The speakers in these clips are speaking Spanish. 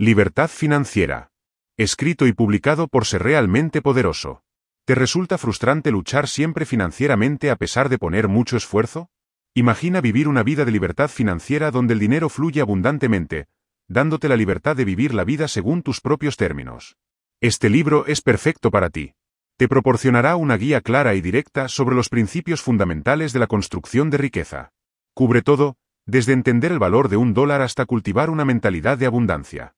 Libertad financiera. Escrito y publicado por Ser Realmente Poderoso. ¿Te resulta frustrante luchar siempre financieramente a pesar de poner mucho esfuerzo? Imagina vivir una vida de libertad financiera donde el dinero fluye abundantemente, dándote la libertad de vivir la vida según tus propios términos. Este libro es perfecto para ti. Te proporcionará una guía clara y directa sobre los principios fundamentales de la construcción de riqueza. Cubre todo, desde entender el valor de un dólar hasta cultivar una mentalidad de abundancia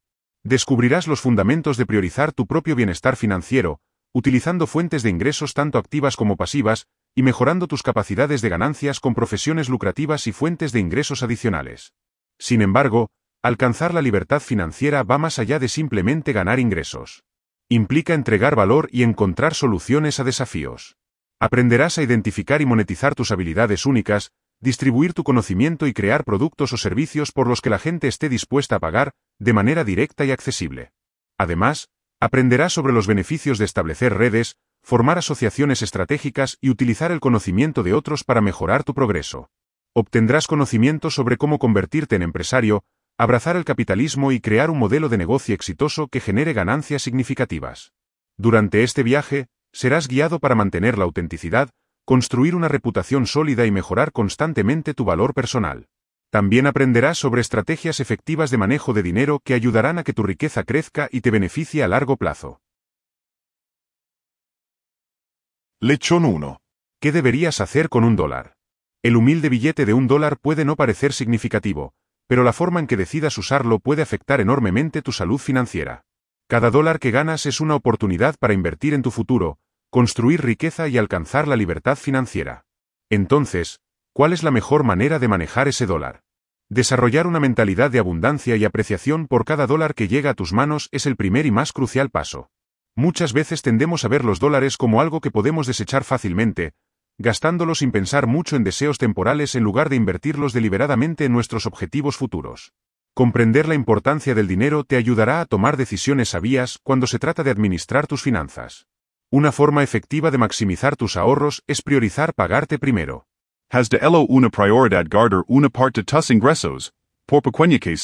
descubrirás los fundamentos de priorizar tu propio bienestar financiero, utilizando fuentes de ingresos tanto activas como pasivas, y mejorando tus capacidades de ganancias con profesiones lucrativas y fuentes de ingresos adicionales. Sin embargo, alcanzar la libertad financiera va más allá de simplemente ganar ingresos. Implica entregar valor y encontrar soluciones a desafíos. Aprenderás a identificar y monetizar tus habilidades únicas, distribuir tu conocimiento y crear productos o servicios por los que la gente esté dispuesta a pagar, de manera directa y accesible. Además, aprenderás sobre los beneficios de establecer redes, formar asociaciones estratégicas y utilizar el conocimiento de otros para mejorar tu progreso. Obtendrás conocimiento sobre cómo convertirte en empresario, abrazar el capitalismo y crear un modelo de negocio exitoso que genere ganancias significativas. Durante este viaje, serás guiado para mantener la autenticidad, construir una reputación sólida y mejorar constantemente tu valor personal. También aprenderás sobre estrategias efectivas de manejo de dinero que ayudarán a que tu riqueza crezca y te beneficie a largo plazo. Lechón 1. ¿Qué deberías hacer con un dólar? El humilde billete de un dólar puede no parecer significativo, pero la forma en que decidas usarlo puede afectar enormemente tu salud financiera. Cada dólar que ganas es una oportunidad para invertir en tu futuro, construir riqueza y alcanzar la libertad financiera. Entonces, ¿cuál es la mejor manera de manejar ese dólar? Desarrollar una mentalidad de abundancia y apreciación por cada dólar que llega a tus manos es el primer y más crucial paso. Muchas veces tendemos a ver los dólares como algo que podemos desechar fácilmente, gastándolos sin pensar mucho en deseos temporales en lugar de invertirlos deliberadamente en nuestros objetivos futuros. Comprender la importancia del dinero te ayudará a tomar decisiones sabias cuando se trata de administrar tus finanzas. Una forma efectiva de maximizar tus ahorros es priorizar pagarte primero. Has de una prioridad guardar una parte de tus ingresos, por pequeña que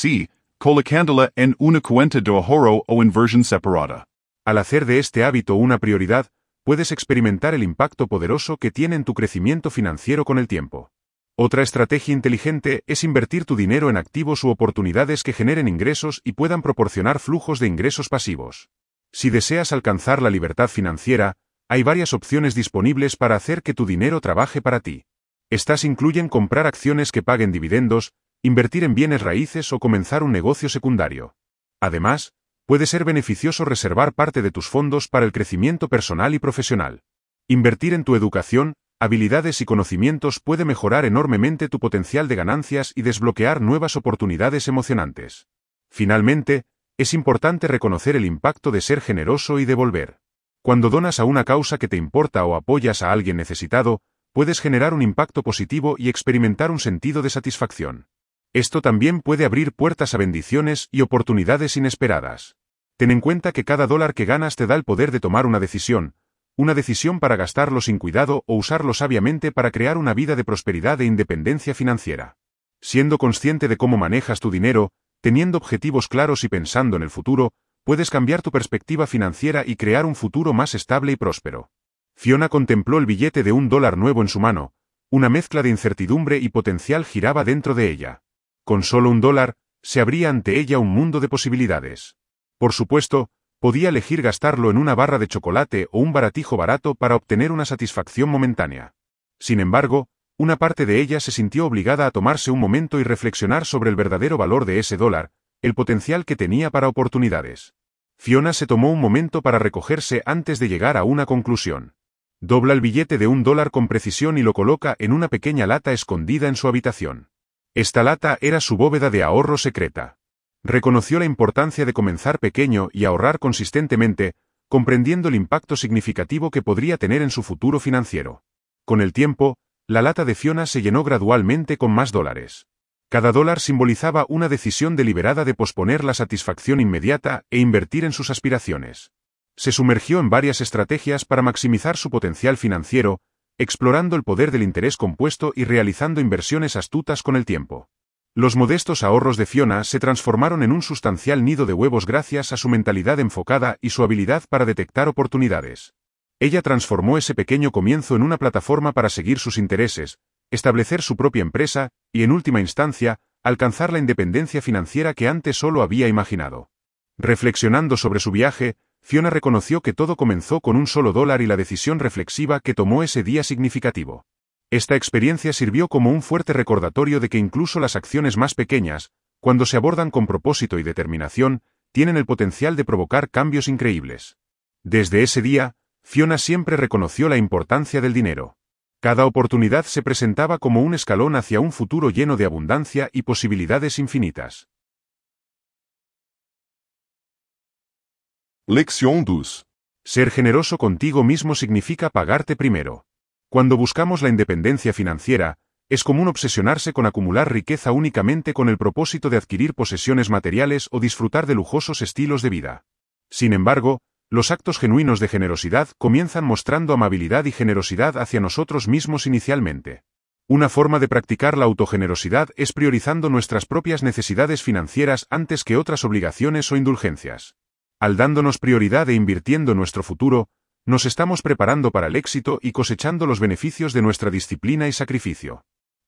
en una cuenta de ahorro o inversión separada. Al hacer de este hábito una prioridad, puedes experimentar el impacto poderoso que tiene en tu crecimiento financiero con el tiempo. Otra estrategia inteligente es invertir tu dinero en activos u oportunidades que generen ingresos y puedan proporcionar flujos de ingresos pasivos. Si deseas alcanzar la libertad financiera, hay varias opciones disponibles para hacer que tu dinero trabaje para ti. Estas incluyen comprar acciones que paguen dividendos, invertir en bienes raíces o comenzar un negocio secundario. Además, puede ser beneficioso reservar parte de tus fondos para el crecimiento personal y profesional. Invertir en tu educación, habilidades y conocimientos puede mejorar enormemente tu potencial de ganancias y desbloquear nuevas oportunidades emocionantes. Finalmente, es importante reconocer el impacto de ser generoso y devolver. Cuando donas a una causa que te importa o apoyas a alguien necesitado, puedes generar un impacto positivo y experimentar un sentido de satisfacción. Esto también puede abrir puertas a bendiciones y oportunidades inesperadas. Ten en cuenta que cada dólar que ganas te da el poder de tomar una decisión, una decisión para gastarlo sin cuidado o usarlo sabiamente para crear una vida de prosperidad e independencia financiera. Siendo consciente de cómo manejas tu dinero, Teniendo objetivos claros y pensando en el futuro, puedes cambiar tu perspectiva financiera y crear un futuro más estable y próspero. Fiona contempló el billete de un dólar nuevo en su mano, una mezcla de incertidumbre y potencial giraba dentro de ella. Con solo un dólar, se abría ante ella un mundo de posibilidades. Por supuesto, podía elegir gastarlo en una barra de chocolate o un baratijo barato para obtener una satisfacción momentánea. Sin embargo, una parte de ella se sintió obligada a tomarse un momento y reflexionar sobre el verdadero valor de ese dólar, el potencial que tenía para oportunidades. Fiona se tomó un momento para recogerse antes de llegar a una conclusión. Dobla el billete de un dólar con precisión y lo coloca en una pequeña lata escondida en su habitación. Esta lata era su bóveda de ahorro secreta. Reconoció la importancia de comenzar pequeño y ahorrar consistentemente, comprendiendo el impacto significativo que podría tener en su futuro financiero. Con el tiempo, la lata de Fiona se llenó gradualmente con más dólares. Cada dólar simbolizaba una decisión deliberada de posponer la satisfacción inmediata e invertir en sus aspiraciones. Se sumergió en varias estrategias para maximizar su potencial financiero, explorando el poder del interés compuesto y realizando inversiones astutas con el tiempo. Los modestos ahorros de Fiona se transformaron en un sustancial nido de huevos gracias a su mentalidad enfocada y su habilidad para detectar oportunidades. Ella transformó ese pequeño comienzo en una plataforma para seguir sus intereses, establecer su propia empresa y, en última instancia, alcanzar la independencia financiera que antes solo había imaginado. Reflexionando sobre su viaje, Fiona reconoció que todo comenzó con un solo dólar y la decisión reflexiva que tomó ese día significativo. Esta experiencia sirvió como un fuerte recordatorio de que incluso las acciones más pequeñas, cuando se abordan con propósito y determinación, tienen el potencial de provocar cambios increíbles. Desde ese día, Fiona siempre reconoció la importancia del dinero. Cada oportunidad se presentaba como un escalón hacia un futuro lleno de abundancia y posibilidades infinitas. Lección 2. Ser generoso contigo mismo significa pagarte primero. Cuando buscamos la independencia financiera, es común obsesionarse con acumular riqueza únicamente con el propósito de adquirir posesiones materiales o disfrutar de lujosos estilos de vida. Sin embargo, los actos genuinos de generosidad comienzan mostrando amabilidad y generosidad hacia nosotros mismos inicialmente. Una forma de practicar la autogenerosidad es priorizando nuestras propias necesidades financieras antes que otras obligaciones o indulgencias. Al dándonos prioridad e invirtiendo nuestro futuro, nos estamos preparando para el éxito y cosechando los beneficios de nuestra disciplina y sacrificio.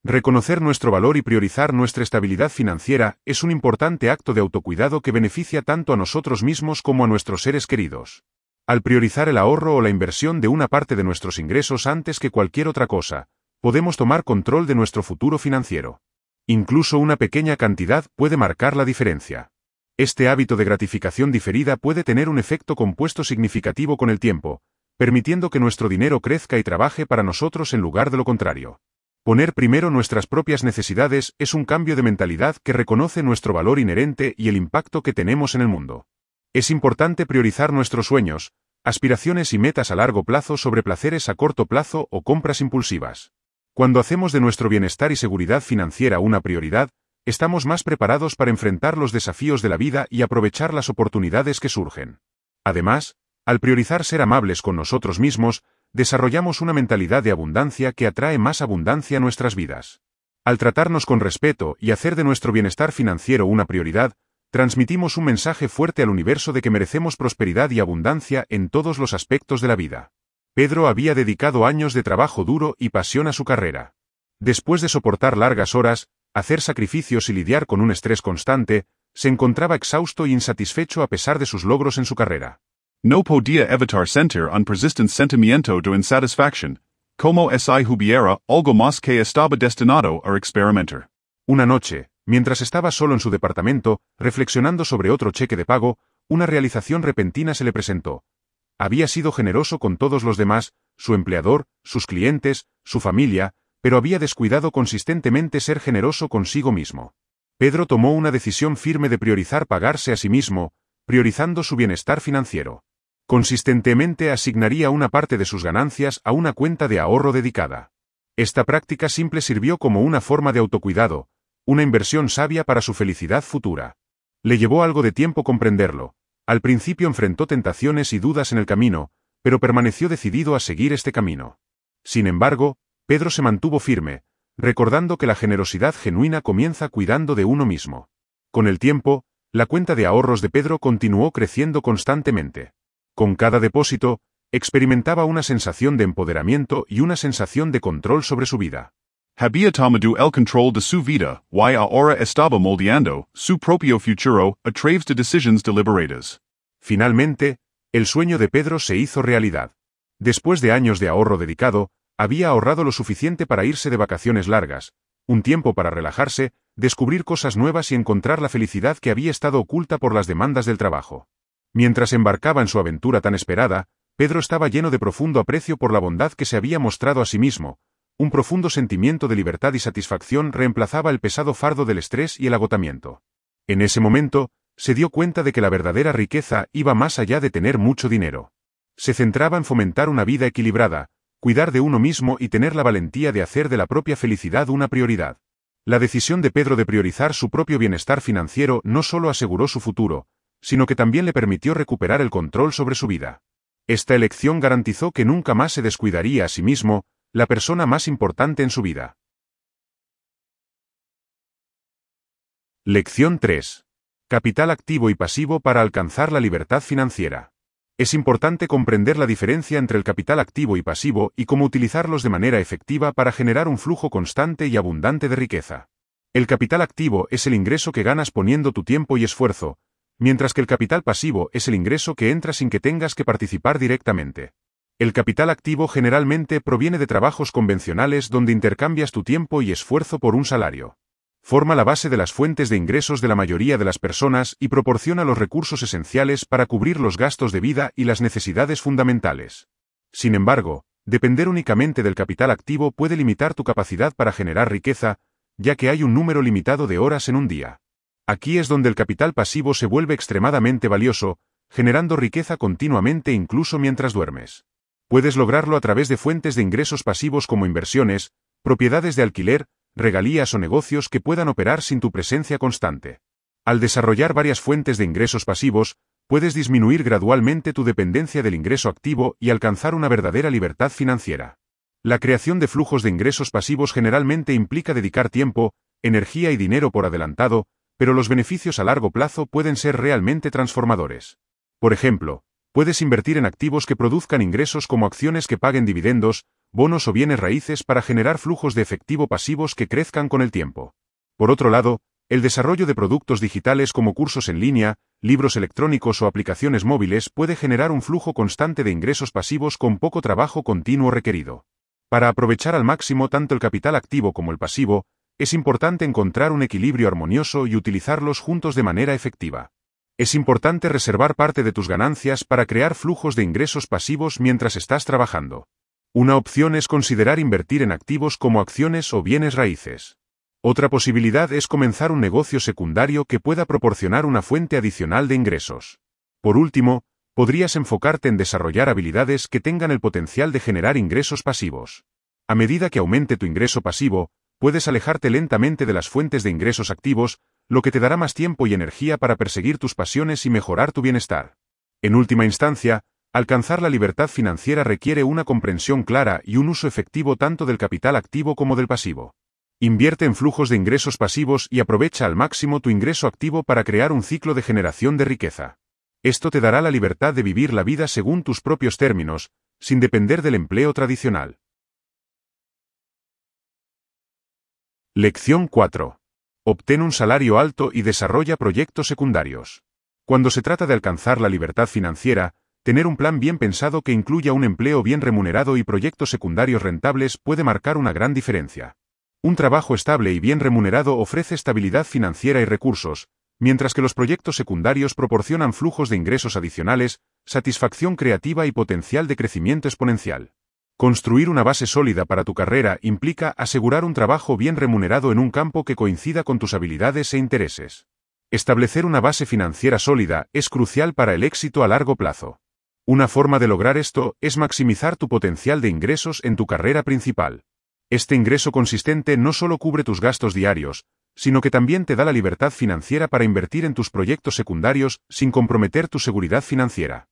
Reconocer nuestro valor y priorizar nuestra estabilidad financiera es un importante acto de autocuidado que beneficia tanto a nosotros mismos como a nuestros seres queridos. Al priorizar el ahorro o la inversión de una parte de nuestros ingresos antes que cualquier otra cosa, podemos tomar control de nuestro futuro financiero. Incluso una pequeña cantidad puede marcar la diferencia. Este hábito de gratificación diferida puede tener un efecto compuesto significativo con el tiempo, permitiendo que nuestro dinero crezca y trabaje para nosotros en lugar de lo contrario. Poner primero nuestras propias necesidades es un cambio de mentalidad que reconoce nuestro valor inherente y el impacto que tenemos en el mundo. Es importante priorizar nuestros sueños, aspiraciones y metas a largo plazo sobre placeres a corto plazo o compras impulsivas. Cuando hacemos de nuestro bienestar y seguridad financiera una prioridad, estamos más preparados para enfrentar los desafíos de la vida y aprovechar las oportunidades que surgen. Además, al priorizar ser amables con nosotros mismos, desarrollamos una mentalidad de abundancia que atrae más abundancia a nuestras vidas. Al tratarnos con respeto y hacer de nuestro bienestar financiero una prioridad, transmitimos un mensaje fuerte al universo de que merecemos prosperidad y abundancia en todos los aspectos de la vida. Pedro había dedicado años de trabajo duro y pasión a su carrera. Después de soportar largas horas, hacer sacrificios y lidiar con un estrés constante, se encontraba exhausto y e insatisfecho a pesar de sus logros en su carrera. No podía evitar sentir un persistente sentimiento de insatisfacción, como si hubiera algo más que estaba destinado a experimentar. Una noche, mientras estaba solo en su departamento, reflexionando sobre otro cheque de pago, una realización repentina se le presentó. Había sido generoso con todos los demás, su empleador, sus clientes, su familia, pero había descuidado consistentemente ser generoso consigo mismo. Pedro tomó una decisión firme de priorizar pagarse a sí mismo, priorizando su bienestar financiero. Consistentemente asignaría una parte de sus ganancias a una cuenta de ahorro dedicada. Esta práctica simple sirvió como una forma de autocuidado, una inversión sabia para su felicidad futura. Le llevó algo de tiempo comprenderlo. Al principio enfrentó tentaciones y dudas en el camino, pero permaneció decidido a seguir este camino. Sin embargo, Pedro se mantuvo firme, recordando que la generosidad genuina comienza cuidando de uno mismo. Con el tiempo, la cuenta de ahorros de Pedro continuó creciendo constantemente. Con cada depósito, experimentaba una sensación de empoderamiento y una sensación de control sobre su vida. Había tomado el control de su vida, y ahora estaba moldeando su propio futuro a través de decisiones deliberadas. Finalmente, el sueño de Pedro se hizo realidad. Después de años de ahorro dedicado, había ahorrado lo suficiente para irse de vacaciones largas, un tiempo para relajarse, descubrir cosas nuevas y encontrar la felicidad que había estado oculta por las demandas del trabajo. Mientras embarcaba en su aventura tan esperada, Pedro estaba lleno de profundo aprecio por la bondad que se había mostrado a sí mismo, un profundo sentimiento de libertad y satisfacción reemplazaba el pesado fardo del estrés y el agotamiento. En ese momento, se dio cuenta de que la verdadera riqueza iba más allá de tener mucho dinero. Se centraba en fomentar una vida equilibrada, cuidar de uno mismo y tener la valentía de hacer de la propia felicidad una prioridad. La decisión de Pedro de priorizar su propio bienestar financiero no solo aseguró su futuro, sino que también le permitió recuperar el control sobre su vida. Esta elección garantizó que nunca más se descuidaría a sí mismo, la persona más importante en su vida. Lección 3. Capital activo y pasivo para alcanzar la libertad financiera. Es importante comprender la diferencia entre el capital activo y pasivo y cómo utilizarlos de manera efectiva para generar un flujo constante y abundante de riqueza. El capital activo es el ingreso que ganas poniendo tu tiempo y esfuerzo, mientras que el capital pasivo es el ingreso que entra sin que tengas que participar directamente. El capital activo generalmente proviene de trabajos convencionales donde intercambias tu tiempo y esfuerzo por un salario. Forma la base de las fuentes de ingresos de la mayoría de las personas y proporciona los recursos esenciales para cubrir los gastos de vida y las necesidades fundamentales. Sin embargo, depender únicamente del capital activo puede limitar tu capacidad para generar riqueza, ya que hay un número limitado de horas en un día. Aquí es donde el capital pasivo se vuelve extremadamente valioso, generando riqueza continuamente incluso mientras duermes. Puedes lograrlo a través de fuentes de ingresos pasivos como inversiones, propiedades de alquiler, regalías o negocios que puedan operar sin tu presencia constante. Al desarrollar varias fuentes de ingresos pasivos, puedes disminuir gradualmente tu dependencia del ingreso activo y alcanzar una verdadera libertad financiera. La creación de flujos de ingresos pasivos generalmente implica dedicar tiempo, energía y dinero por adelantado, pero los beneficios a largo plazo pueden ser realmente transformadores. Por ejemplo, puedes invertir en activos que produzcan ingresos como acciones que paguen dividendos, bonos o bienes raíces para generar flujos de efectivo pasivos que crezcan con el tiempo. Por otro lado, el desarrollo de productos digitales como cursos en línea, libros electrónicos o aplicaciones móviles puede generar un flujo constante de ingresos pasivos con poco trabajo continuo requerido. Para aprovechar al máximo tanto el capital activo como el pasivo, es importante encontrar un equilibrio armonioso y utilizarlos juntos de manera efectiva. Es importante reservar parte de tus ganancias para crear flujos de ingresos pasivos mientras estás trabajando. Una opción es considerar invertir en activos como acciones o bienes raíces. Otra posibilidad es comenzar un negocio secundario que pueda proporcionar una fuente adicional de ingresos. Por último, podrías enfocarte en desarrollar habilidades que tengan el potencial de generar ingresos pasivos. A medida que aumente tu ingreso pasivo, puedes alejarte lentamente de las fuentes de ingresos activos, lo que te dará más tiempo y energía para perseguir tus pasiones y mejorar tu bienestar. En última instancia, alcanzar la libertad financiera requiere una comprensión clara y un uso efectivo tanto del capital activo como del pasivo. Invierte en flujos de ingresos pasivos y aprovecha al máximo tu ingreso activo para crear un ciclo de generación de riqueza. Esto te dará la libertad de vivir la vida según tus propios términos, sin depender del empleo tradicional. Lección 4. Obtén un salario alto y desarrolla proyectos secundarios. Cuando se trata de alcanzar la libertad financiera, tener un plan bien pensado que incluya un empleo bien remunerado y proyectos secundarios rentables puede marcar una gran diferencia. Un trabajo estable y bien remunerado ofrece estabilidad financiera y recursos, mientras que los proyectos secundarios proporcionan flujos de ingresos adicionales, satisfacción creativa y potencial de crecimiento exponencial. Construir una base sólida para tu carrera implica asegurar un trabajo bien remunerado en un campo que coincida con tus habilidades e intereses. Establecer una base financiera sólida es crucial para el éxito a largo plazo. Una forma de lograr esto es maximizar tu potencial de ingresos en tu carrera principal. Este ingreso consistente no solo cubre tus gastos diarios, sino que también te da la libertad financiera para invertir en tus proyectos secundarios sin comprometer tu seguridad financiera.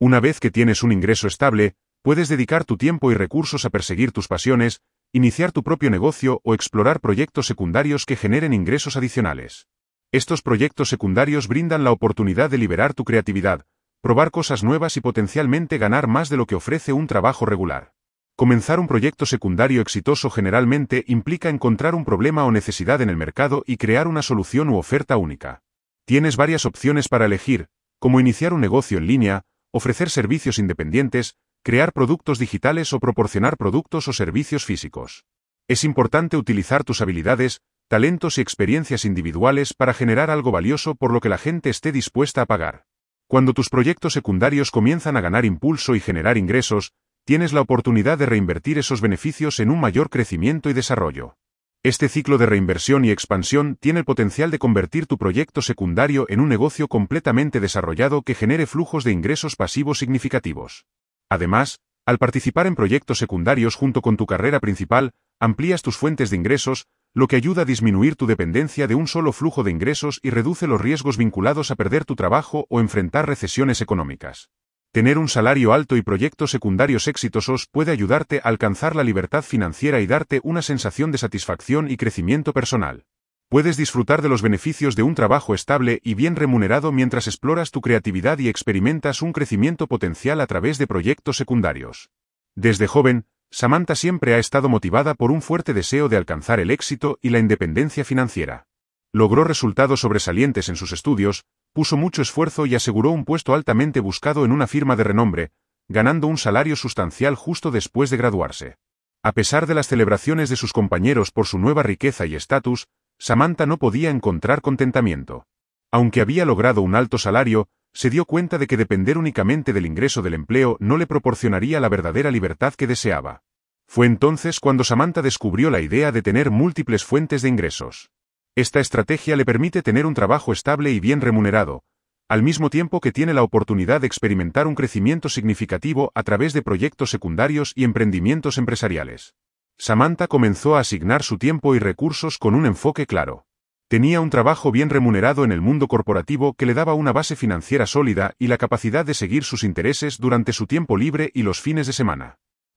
Una vez que tienes un ingreso estable, Puedes dedicar tu tiempo y recursos a perseguir tus pasiones, iniciar tu propio negocio o explorar proyectos secundarios que generen ingresos adicionales. Estos proyectos secundarios brindan la oportunidad de liberar tu creatividad, probar cosas nuevas y potencialmente ganar más de lo que ofrece un trabajo regular. Comenzar un proyecto secundario exitoso generalmente implica encontrar un problema o necesidad en el mercado y crear una solución u oferta única. Tienes varias opciones para elegir, como iniciar un negocio en línea, ofrecer servicios independientes, crear productos digitales o proporcionar productos o servicios físicos. Es importante utilizar tus habilidades, talentos y experiencias individuales para generar algo valioso por lo que la gente esté dispuesta a pagar. Cuando tus proyectos secundarios comienzan a ganar impulso y generar ingresos, tienes la oportunidad de reinvertir esos beneficios en un mayor crecimiento y desarrollo. Este ciclo de reinversión y expansión tiene el potencial de convertir tu proyecto secundario en un negocio completamente desarrollado que genere flujos de ingresos pasivos significativos. Además, al participar en proyectos secundarios junto con tu carrera principal, amplías tus fuentes de ingresos, lo que ayuda a disminuir tu dependencia de un solo flujo de ingresos y reduce los riesgos vinculados a perder tu trabajo o enfrentar recesiones económicas. Tener un salario alto y proyectos secundarios exitosos puede ayudarte a alcanzar la libertad financiera y darte una sensación de satisfacción y crecimiento personal. Puedes disfrutar de los beneficios de un trabajo estable y bien remunerado mientras exploras tu creatividad y experimentas un crecimiento potencial a través de proyectos secundarios. Desde joven, Samantha siempre ha estado motivada por un fuerte deseo de alcanzar el éxito y la independencia financiera. Logró resultados sobresalientes en sus estudios, puso mucho esfuerzo y aseguró un puesto altamente buscado en una firma de renombre, ganando un salario sustancial justo después de graduarse. A pesar de las celebraciones de sus compañeros por su nueva riqueza y estatus, Samantha no podía encontrar contentamiento. Aunque había logrado un alto salario, se dio cuenta de que depender únicamente del ingreso del empleo no le proporcionaría la verdadera libertad que deseaba. Fue entonces cuando Samantha descubrió la idea de tener múltiples fuentes de ingresos. Esta estrategia le permite tener un trabajo estable y bien remunerado, al mismo tiempo que tiene la oportunidad de experimentar un crecimiento significativo a través de proyectos secundarios y emprendimientos empresariales. Samantha comenzó a asignar su tiempo y recursos con un enfoque claro. Tenía un trabajo bien remunerado en el mundo corporativo que le daba una base financiera sólida y la capacidad de seguir sus intereses durante su tiempo libre y los fines de semana.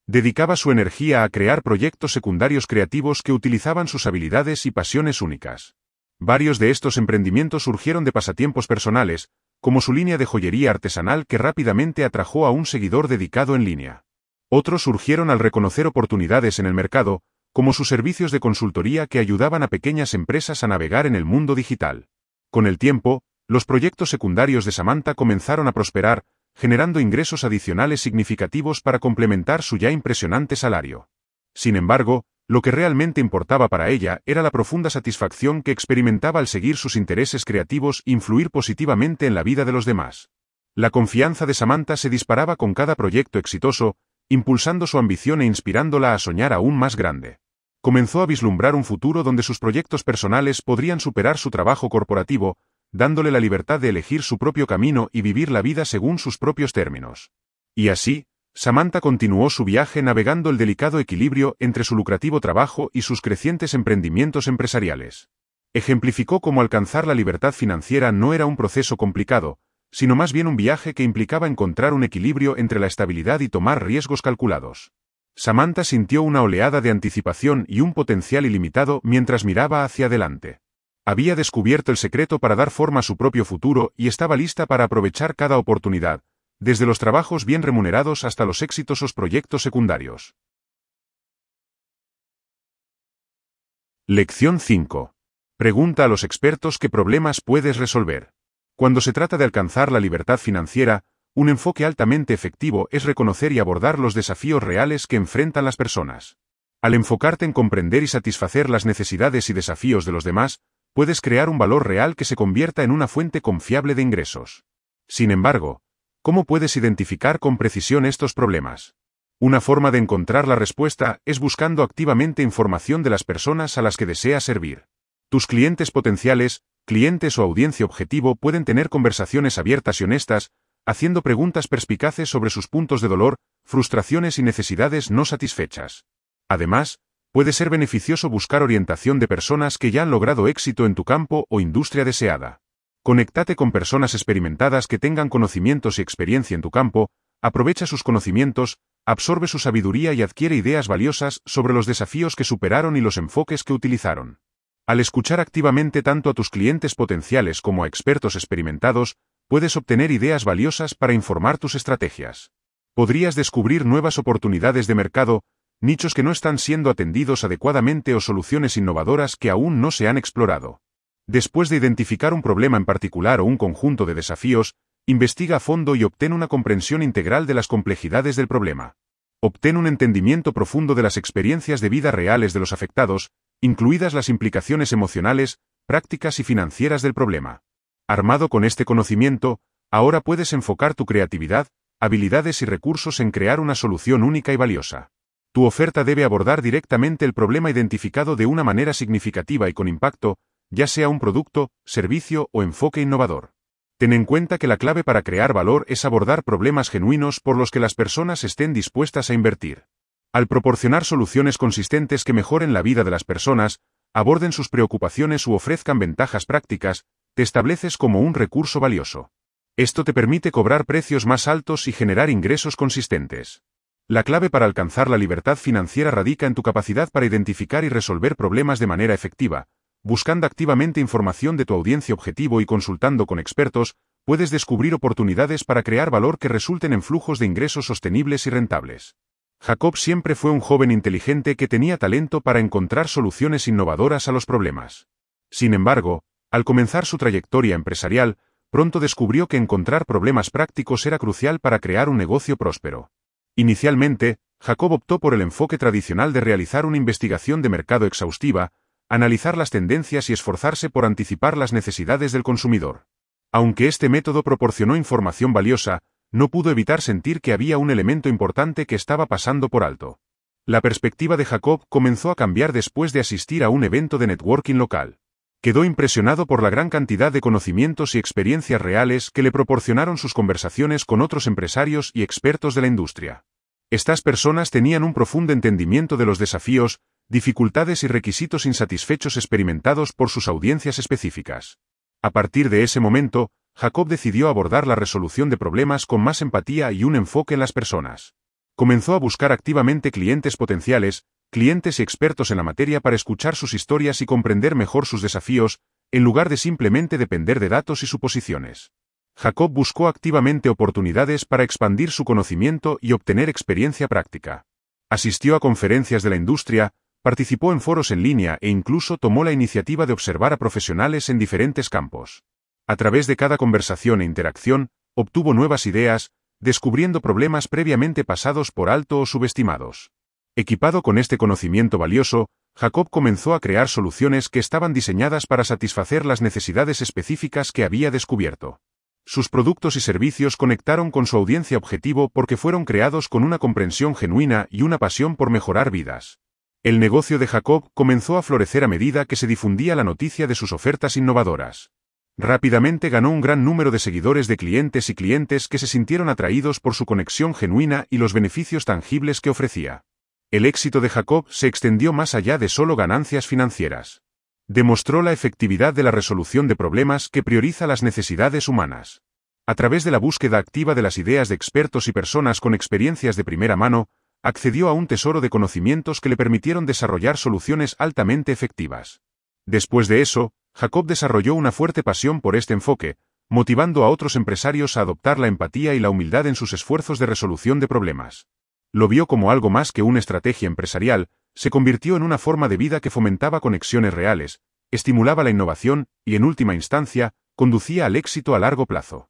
Dedicaba su energía a crear proyectos secundarios creativos que utilizaban sus habilidades y pasiones únicas. Varios de estos emprendimientos surgieron de pasatiempos personales, como su línea de joyería artesanal que rápidamente atrajo a un seguidor dedicado en línea. Otros surgieron al reconocer oportunidades en el mercado, como sus servicios de consultoría que ayudaban a pequeñas empresas a navegar en el mundo digital. Con el tiempo, los proyectos secundarios de Samantha comenzaron a prosperar, generando ingresos adicionales significativos para complementar su ya impresionante salario. Sin embargo, lo que realmente importaba para ella era la profunda satisfacción que experimentaba al seguir sus intereses creativos e influir positivamente en la vida de los demás. La confianza de Samantha se disparaba con cada proyecto exitoso, impulsando su ambición e inspirándola a soñar aún más grande. Comenzó a vislumbrar un futuro donde sus proyectos personales podrían superar su trabajo corporativo, dándole la libertad de elegir su propio camino y vivir la vida según sus propios términos. Y así, Samantha continuó su viaje navegando el delicado equilibrio entre su lucrativo trabajo y sus crecientes emprendimientos empresariales. Ejemplificó cómo alcanzar la libertad financiera no era un proceso complicado, sino más bien un viaje que implicaba encontrar un equilibrio entre la estabilidad y tomar riesgos calculados. Samantha sintió una oleada de anticipación y un potencial ilimitado mientras miraba hacia adelante. Había descubierto el secreto para dar forma a su propio futuro y estaba lista para aprovechar cada oportunidad, desde los trabajos bien remunerados hasta los exitosos proyectos secundarios. Lección 5. Pregunta a los expertos qué problemas puedes resolver. Cuando se trata de alcanzar la libertad financiera, un enfoque altamente efectivo es reconocer y abordar los desafíos reales que enfrentan las personas. Al enfocarte en comprender y satisfacer las necesidades y desafíos de los demás, puedes crear un valor real que se convierta en una fuente confiable de ingresos. Sin embargo, ¿cómo puedes identificar con precisión estos problemas? Una forma de encontrar la respuesta es buscando activamente información de las personas a las que deseas servir. Tus clientes potenciales clientes o audiencia objetivo pueden tener conversaciones abiertas y honestas, haciendo preguntas perspicaces sobre sus puntos de dolor, frustraciones y necesidades no satisfechas. Además, puede ser beneficioso buscar orientación de personas que ya han logrado éxito en tu campo o industria deseada. Conectate con personas experimentadas que tengan conocimientos y experiencia en tu campo, aprovecha sus conocimientos, absorbe su sabiduría y adquiere ideas valiosas sobre los desafíos que superaron y los enfoques que utilizaron. Al escuchar activamente tanto a tus clientes potenciales como a expertos experimentados, puedes obtener ideas valiosas para informar tus estrategias. Podrías descubrir nuevas oportunidades de mercado, nichos que no están siendo atendidos adecuadamente o soluciones innovadoras que aún no se han explorado. Después de identificar un problema en particular o un conjunto de desafíos, investiga a fondo y obtén una comprensión integral de las complejidades del problema. Obtén un entendimiento profundo de las experiencias de vida reales de los afectados, incluidas las implicaciones emocionales, prácticas y financieras del problema. Armado con este conocimiento, ahora puedes enfocar tu creatividad, habilidades y recursos en crear una solución única y valiosa. Tu oferta debe abordar directamente el problema identificado de una manera significativa y con impacto, ya sea un producto, servicio o enfoque innovador. Ten en cuenta que la clave para crear valor es abordar problemas genuinos por los que las personas estén dispuestas a invertir al proporcionar soluciones consistentes que mejoren la vida de las personas, aborden sus preocupaciones u ofrezcan ventajas prácticas, te estableces como un recurso valioso. Esto te permite cobrar precios más altos y generar ingresos consistentes. La clave para alcanzar la libertad financiera radica en tu capacidad para identificar y resolver problemas de manera efectiva. Buscando activamente información de tu audiencia objetivo y consultando con expertos, puedes descubrir oportunidades para crear valor que resulten en flujos de ingresos sostenibles y rentables. Jacob siempre fue un joven inteligente que tenía talento para encontrar soluciones innovadoras a los problemas. Sin embargo, al comenzar su trayectoria empresarial, pronto descubrió que encontrar problemas prácticos era crucial para crear un negocio próspero. Inicialmente, Jacob optó por el enfoque tradicional de realizar una investigación de mercado exhaustiva, analizar las tendencias y esforzarse por anticipar las necesidades del consumidor. Aunque este método proporcionó información valiosa, no pudo evitar sentir que había un elemento importante que estaba pasando por alto. La perspectiva de Jacob comenzó a cambiar después de asistir a un evento de networking local. Quedó impresionado por la gran cantidad de conocimientos y experiencias reales que le proporcionaron sus conversaciones con otros empresarios y expertos de la industria. Estas personas tenían un profundo entendimiento de los desafíos, dificultades y requisitos insatisfechos experimentados por sus audiencias específicas. A partir de ese momento, Jacob decidió abordar la resolución de problemas con más empatía y un enfoque en las personas. Comenzó a buscar activamente clientes potenciales, clientes y expertos en la materia para escuchar sus historias y comprender mejor sus desafíos, en lugar de simplemente depender de datos y suposiciones. Jacob buscó activamente oportunidades para expandir su conocimiento y obtener experiencia práctica. Asistió a conferencias de la industria, participó en foros en línea e incluso tomó la iniciativa de observar a profesionales en diferentes campos. A través de cada conversación e interacción, obtuvo nuevas ideas, descubriendo problemas previamente pasados por alto o subestimados. Equipado con este conocimiento valioso, Jacob comenzó a crear soluciones que estaban diseñadas para satisfacer las necesidades específicas que había descubierto. Sus productos y servicios conectaron con su audiencia objetivo porque fueron creados con una comprensión genuina y una pasión por mejorar vidas. El negocio de Jacob comenzó a florecer a medida que se difundía la noticia de sus ofertas innovadoras. Rápidamente ganó un gran número de seguidores de clientes y clientes que se sintieron atraídos por su conexión genuina y los beneficios tangibles que ofrecía. El éxito de Jacob se extendió más allá de solo ganancias financieras. Demostró la efectividad de la resolución de problemas que prioriza las necesidades humanas. A través de la búsqueda activa de las ideas de expertos y personas con experiencias de primera mano, accedió a un tesoro de conocimientos que le permitieron desarrollar soluciones altamente efectivas. Después de eso, Jacob desarrolló una fuerte pasión por este enfoque, motivando a otros empresarios a adoptar la empatía y la humildad en sus esfuerzos de resolución de problemas. Lo vio como algo más que una estrategia empresarial, se convirtió en una forma de vida que fomentaba conexiones reales, estimulaba la innovación y, en última instancia, conducía al éxito a largo plazo.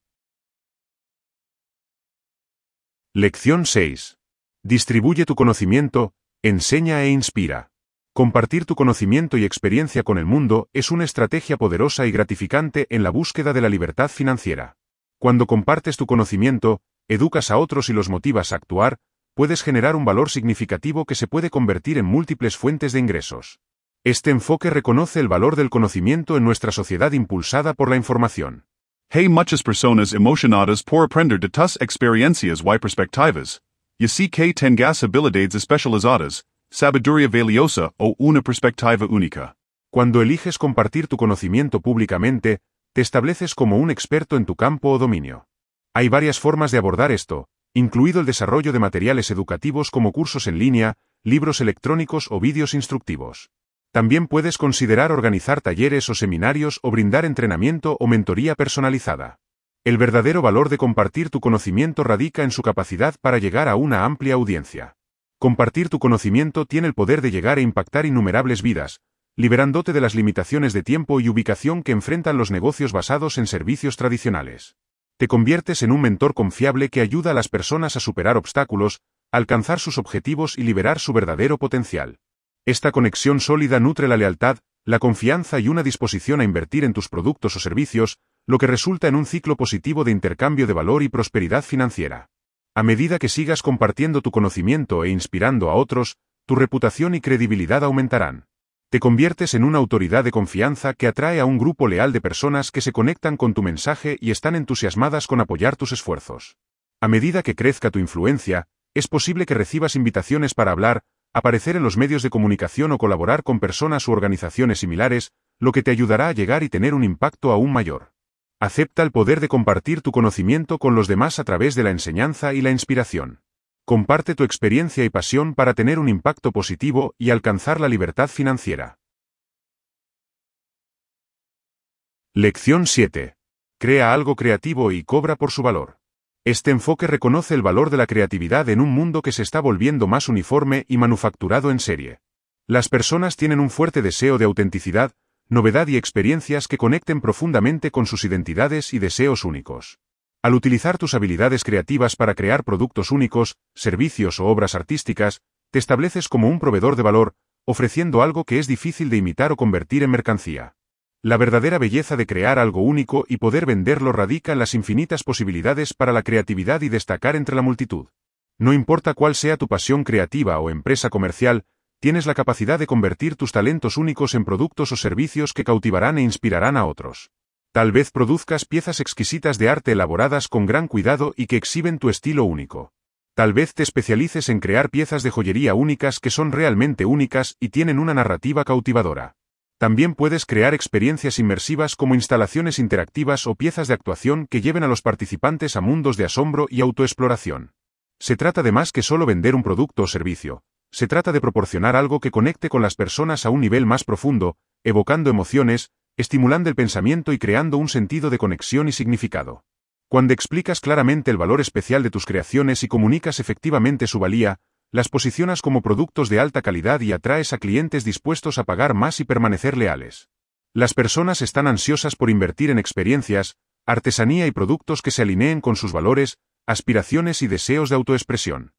Lección 6. Distribuye tu conocimiento, enseña e inspira. Compartir tu conocimiento y experiencia con el mundo es una estrategia poderosa y gratificante en la búsqueda de la libertad financiera. Cuando compartes tu conocimiento, educas a otros y los motivas a actuar, puedes generar un valor significativo que se puede convertir en múltiples fuentes de ingresos. Este enfoque reconoce el valor del conocimiento en nuestra sociedad impulsada por la información. Hey muchas personas emocionadas por aprender de tus experiencias y perspectivas, y que tengas habilidades especializadas, Sabiduría valiosa o una perspectiva única. Cuando eliges compartir tu conocimiento públicamente, te estableces como un experto en tu campo o dominio. Hay varias formas de abordar esto, incluido el desarrollo de materiales educativos como cursos en línea, libros electrónicos o vídeos instructivos. También puedes considerar organizar talleres o seminarios o brindar entrenamiento o mentoría personalizada. El verdadero valor de compartir tu conocimiento radica en su capacidad para llegar a una amplia audiencia. Compartir tu conocimiento tiene el poder de llegar e impactar innumerables vidas, liberándote de las limitaciones de tiempo y ubicación que enfrentan los negocios basados en servicios tradicionales. Te conviertes en un mentor confiable que ayuda a las personas a superar obstáculos, alcanzar sus objetivos y liberar su verdadero potencial. Esta conexión sólida nutre la lealtad, la confianza y una disposición a invertir en tus productos o servicios, lo que resulta en un ciclo positivo de intercambio de valor y prosperidad financiera. A medida que sigas compartiendo tu conocimiento e inspirando a otros, tu reputación y credibilidad aumentarán. Te conviertes en una autoridad de confianza que atrae a un grupo leal de personas que se conectan con tu mensaje y están entusiasmadas con apoyar tus esfuerzos. A medida que crezca tu influencia, es posible que recibas invitaciones para hablar, aparecer en los medios de comunicación o colaborar con personas u organizaciones similares, lo que te ayudará a llegar y tener un impacto aún mayor. Acepta el poder de compartir tu conocimiento con los demás a través de la enseñanza y la inspiración. Comparte tu experiencia y pasión para tener un impacto positivo y alcanzar la libertad financiera. Lección 7. Crea algo creativo y cobra por su valor. Este enfoque reconoce el valor de la creatividad en un mundo que se está volviendo más uniforme y manufacturado en serie. Las personas tienen un fuerte deseo de autenticidad, novedad y experiencias que conecten profundamente con sus identidades y deseos únicos. Al utilizar tus habilidades creativas para crear productos únicos, servicios o obras artísticas, te estableces como un proveedor de valor, ofreciendo algo que es difícil de imitar o convertir en mercancía. La verdadera belleza de crear algo único y poder venderlo radica en las infinitas posibilidades para la creatividad y destacar entre la multitud. No importa cuál sea tu pasión creativa o empresa comercial, tienes la capacidad de convertir tus talentos únicos en productos o servicios que cautivarán e inspirarán a otros. Tal vez produzcas piezas exquisitas de arte elaboradas con gran cuidado y que exhiben tu estilo único. Tal vez te especialices en crear piezas de joyería únicas que son realmente únicas y tienen una narrativa cautivadora. También puedes crear experiencias inmersivas como instalaciones interactivas o piezas de actuación que lleven a los participantes a mundos de asombro y autoexploración. Se trata de más que solo vender un producto o servicio, se trata de proporcionar algo que conecte con las personas a un nivel más profundo, evocando emociones, estimulando el pensamiento y creando un sentido de conexión y significado. Cuando explicas claramente el valor especial de tus creaciones y comunicas efectivamente su valía, las posicionas como productos de alta calidad y atraes a clientes dispuestos a pagar más y permanecer leales. Las personas están ansiosas por invertir en experiencias, artesanía y productos que se alineen con sus valores, aspiraciones y deseos de autoexpresión.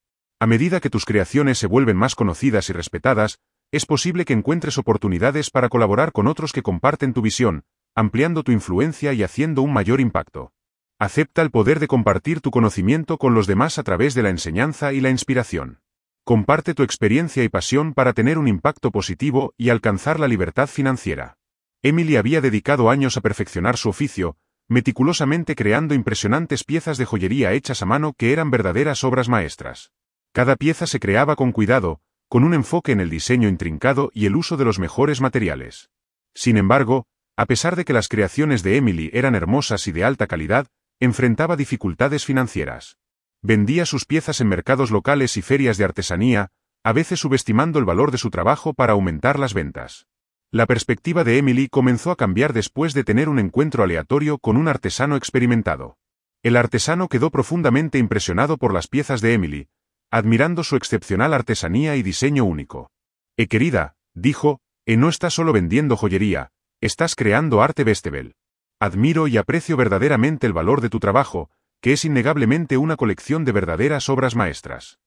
A medida que tus creaciones se vuelven más conocidas y respetadas, es posible que encuentres oportunidades para colaborar con otros que comparten tu visión, ampliando tu influencia y haciendo un mayor impacto. Acepta el poder de compartir tu conocimiento con los demás a través de la enseñanza y la inspiración. Comparte tu experiencia y pasión para tener un impacto positivo y alcanzar la libertad financiera. Emily había dedicado años a perfeccionar su oficio, meticulosamente creando impresionantes piezas de joyería hechas a mano que eran verdaderas obras maestras. Cada pieza se creaba con cuidado, con un enfoque en el diseño intrincado y el uso de los mejores materiales. Sin embargo, a pesar de que las creaciones de Emily eran hermosas y de alta calidad, enfrentaba dificultades financieras. Vendía sus piezas en mercados locales y ferias de artesanía, a veces subestimando el valor de su trabajo para aumentar las ventas. La perspectiva de Emily comenzó a cambiar después de tener un encuentro aleatorio con un artesano experimentado. El artesano quedó profundamente impresionado por las piezas de Emily, admirando su excepcional artesanía y diseño único. Eh querida, dijo, eh no estás solo vendiendo joyería, estás creando arte Vestebel. Admiro y aprecio verdaderamente el valor de tu trabajo, que es innegablemente una colección de verdaderas obras maestras.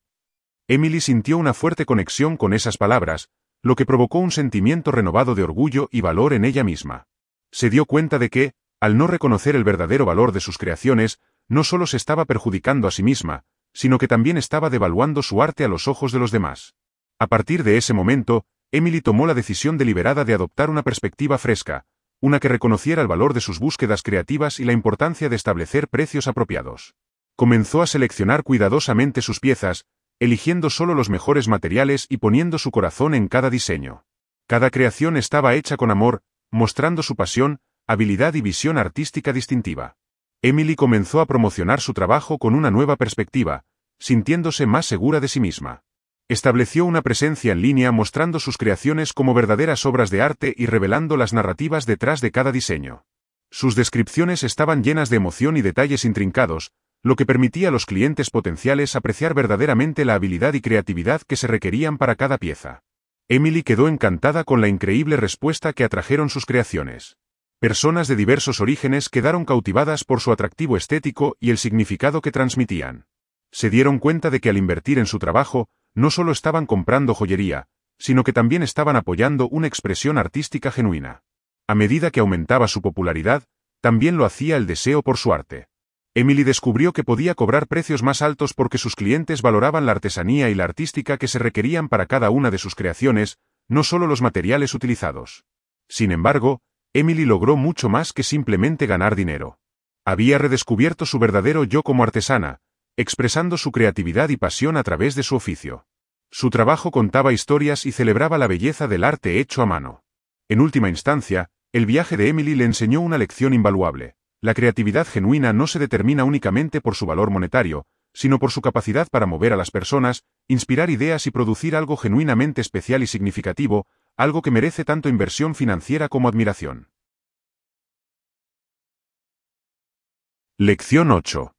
Emily sintió una fuerte conexión con esas palabras, lo que provocó un sentimiento renovado de orgullo y valor en ella misma. Se dio cuenta de que, al no reconocer el verdadero valor de sus creaciones, no solo se estaba perjudicando a sí misma, sino que también estaba devaluando su arte a los ojos de los demás. A partir de ese momento, Emily tomó la decisión deliberada de adoptar una perspectiva fresca, una que reconociera el valor de sus búsquedas creativas y la importancia de establecer precios apropiados. Comenzó a seleccionar cuidadosamente sus piezas, eligiendo solo los mejores materiales y poniendo su corazón en cada diseño. Cada creación estaba hecha con amor, mostrando su pasión, habilidad y visión artística distintiva. Emily comenzó a promocionar su trabajo con una nueva perspectiva, sintiéndose más segura de sí misma. Estableció una presencia en línea mostrando sus creaciones como verdaderas obras de arte y revelando las narrativas detrás de cada diseño. Sus descripciones estaban llenas de emoción y detalles intrincados, lo que permitía a los clientes potenciales apreciar verdaderamente la habilidad y creatividad que se requerían para cada pieza. Emily quedó encantada con la increíble respuesta que atrajeron sus creaciones. Personas de diversos orígenes quedaron cautivadas por su atractivo estético y el significado que transmitían se dieron cuenta de que al invertir en su trabajo, no solo estaban comprando joyería, sino que también estaban apoyando una expresión artística genuina. A medida que aumentaba su popularidad, también lo hacía el deseo por su arte. Emily descubrió que podía cobrar precios más altos porque sus clientes valoraban la artesanía y la artística que se requerían para cada una de sus creaciones, no solo los materiales utilizados. Sin embargo, Emily logró mucho más que simplemente ganar dinero. Había redescubierto su verdadero yo como artesana, expresando su creatividad y pasión a través de su oficio. Su trabajo contaba historias y celebraba la belleza del arte hecho a mano. En última instancia, el viaje de Emily le enseñó una lección invaluable. La creatividad genuina no se determina únicamente por su valor monetario, sino por su capacidad para mover a las personas, inspirar ideas y producir algo genuinamente especial y significativo, algo que merece tanto inversión financiera como admiración. Lección 8.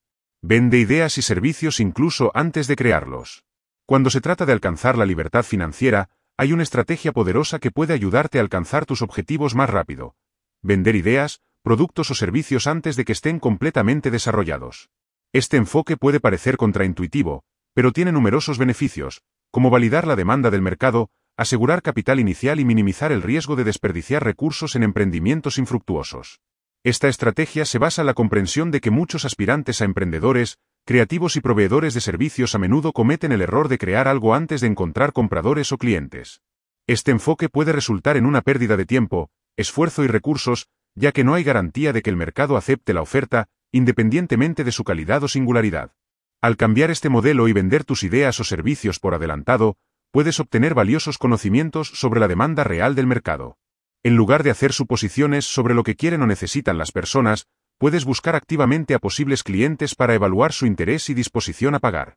Vende ideas y servicios incluso antes de crearlos. Cuando se trata de alcanzar la libertad financiera, hay una estrategia poderosa que puede ayudarte a alcanzar tus objetivos más rápido. Vender ideas, productos o servicios antes de que estén completamente desarrollados. Este enfoque puede parecer contraintuitivo, pero tiene numerosos beneficios, como validar la demanda del mercado, asegurar capital inicial y minimizar el riesgo de desperdiciar recursos en emprendimientos infructuosos. Esta estrategia se basa en la comprensión de que muchos aspirantes a emprendedores, creativos y proveedores de servicios a menudo cometen el error de crear algo antes de encontrar compradores o clientes. Este enfoque puede resultar en una pérdida de tiempo, esfuerzo y recursos, ya que no hay garantía de que el mercado acepte la oferta, independientemente de su calidad o singularidad. Al cambiar este modelo y vender tus ideas o servicios por adelantado, puedes obtener valiosos conocimientos sobre la demanda real del mercado. En lugar de hacer suposiciones sobre lo que quieren o necesitan las personas, puedes buscar activamente a posibles clientes para evaluar su interés y disposición a pagar.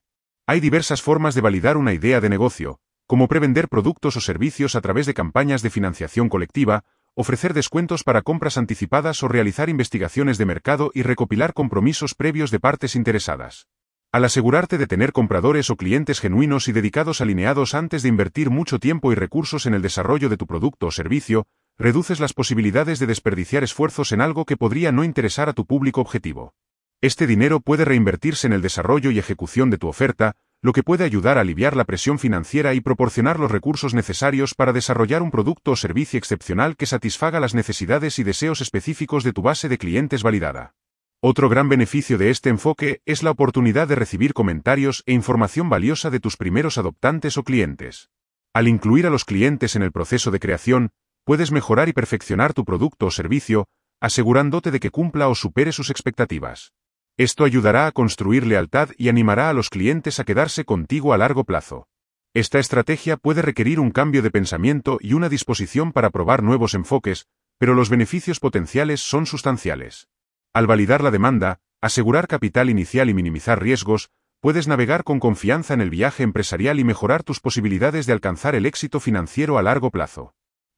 Hay diversas formas de validar una idea de negocio, como prevender productos o servicios a través de campañas de financiación colectiva, ofrecer descuentos para compras anticipadas o realizar investigaciones de mercado y recopilar compromisos previos de partes interesadas. Al asegurarte de tener compradores o clientes genuinos y dedicados alineados antes de invertir mucho tiempo y recursos en el desarrollo de tu producto o servicio, reduces las posibilidades de desperdiciar esfuerzos en algo que podría no interesar a tu público objetivo. Este dinero puede reinvertirse en el desarrollo y ejecución de tu oferta, lo que puede ayudar a aliviar la presión financiera y proporcionar los recursos necesarios para desarrollar un producto o servicio excepcional que satisfaga las necesidades y deseos específicos de tu base de clientes validada. Otro gran beneficio de este enfoque es la oportunidad de recibir comentarios e información valiosa de tus primeros adoptantes o clientes. Al incluir a los clientes en el proceso de creación, puedes mejorar y perfeccionar tu producto o servicio, asegurándote de que cumpla o supere sus expectativas. Esto ayudará a construir lealtad y animará a los clientes a quedarse contigo a largo plazo. Esta estrategia puede requerir un cambio de pensamiento y una disposición para probar nuevos enfoques, pero los beneficios potenciales son sustanciales. Al validar la demanda, asegurar capital inicial y minimizar riesgos, puedes navegar con confianza en el viaje empresarial y mejorar tus posibilidades de alcanzar el éxito financiero a largo plazo.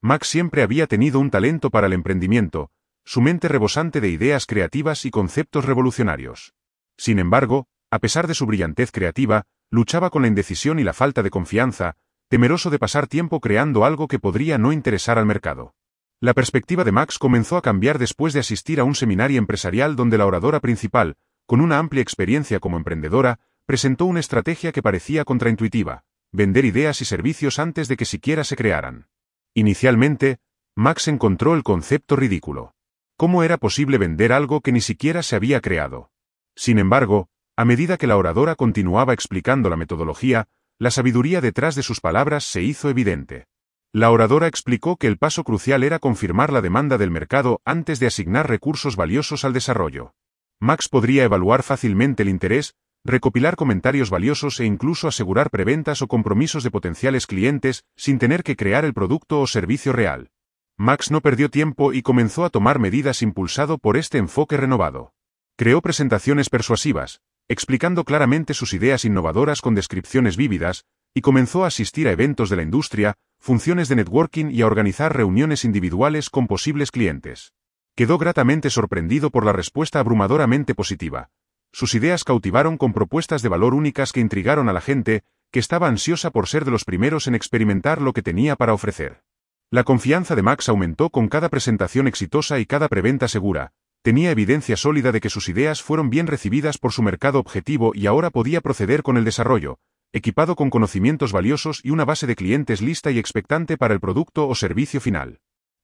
Max siempre había tenido un talento para el emprendimiento, su mente rebosante de ideas creativas y conceptos revolucionarios. Sin embargo, a pesar de su brillantez creativa, luchaba con la indecisión y la falta de confianza, temeroso de pasar tiempo creando algo que podría no interesar al mercado. La perspectiva de Max comenzó a cambiar después de asistir a un seminario empresarial donde la oradora principal, con una amplia experiencia como emprendedora, presentó una estrategia que parecía contraintuitiva, vender ideas y servicios antes de que siquiera se crearan. Inicialmente, Max encontró el concepto ridículo. ¿Cómo era posible vender algo que ni siquiera se había creado? Sin embargo, a medida que la oradora continuaba explicando la metodología, la sabiduría detrás de sus palabras se hizo evidente. La oradora explicó que el paso crucial era confirmar la demanda del mercado antes de asignar recursos valiosos al desarrollo. Max podría evaluar fácilmente el interés, recopilar comentarios valiosos e incluso asegurar preventas o compromisos de potenciales clientes sin tener que crear el producto o servicio real. Max no perdió tiempo y comenzó a tomar medidas impulsado por este enfoque renovado. Creó presentaciones persuasivas, explicando claramente sus ideas innovadoras con descripciones vívidas, y comenzó a asistir a eventos de la industria, funciones de networking y a organizar reuniones individuales con posibles clientes. Quedó gratamente sorprendido por la respuesta abrumadoramente positiva, sus ideas cautivaron con propuestas de valor únicas que intrigaron a la gente, que estaba ansiosa por ser de los primeros en experimentar lo que tenía para ofrecer. La confianza de Max aumentó con cada presentación exitosa y cada preventa segura, tenía evidencia sólida de que sus ideas fueron bien recibidas por su mercado objetivo y ahora podía proceder con el desarrollo, equipado con conocimientos valiosos y una base de clientes lista y expectante para el producto o servicio final.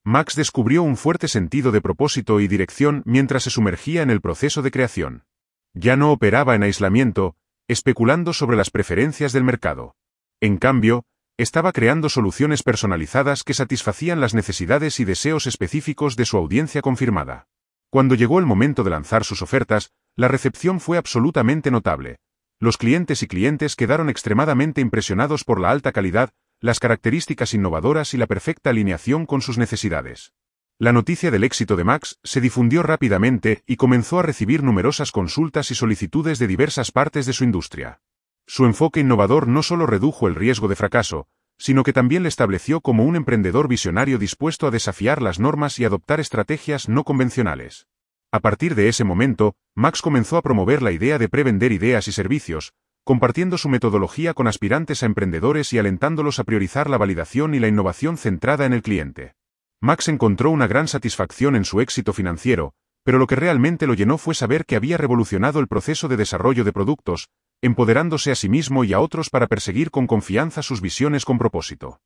Max descubrió un fuerte sentido de propósito y dirección mientras se sumergía en el proceso de creación ya no operaba en aislamiento, especulando sobre las preferencias del mercado. En cambio, estaba creando soluciones personalizadas que satisfacían las necesidades y deseos específicos de su audiencia confirmada. Cuando llegó el momento de lanzar sus ofertas, la recepción fue absolutamente notable. Los clientes y clientes quedaron extremadamente impresionados por la alta calidad, las características innovadoras y la perfecta alineación con sus necesidades. La noticia del éxito de Max se difundió rápidamente y comenzó a recibir numerosas consultas y solicitudes de diversas partes de su industria. Su enfoque innovador no solo redujo el riesgo de fracaso, sino que también le estableció como un emprendedor visionario dispuesto a desafiar las normas y adoptar estrategias no convencionales. A partir de ese momento, Max comenzó a promover la idea de prevender ideas y servicios, compartiendo su metodología con aspirantes a emprendedores y alentándolos a priorizar la validación y la innovación centrada en el cliente. Max encontró una gran satisfacción en su éxito financiero, pero lo que realmente lo llenó fue saber que había revolucionado el proceso de desarrollo de productos, empoderándose a sí mismo y a otros para perseguir con confianza sus visiones con propósito.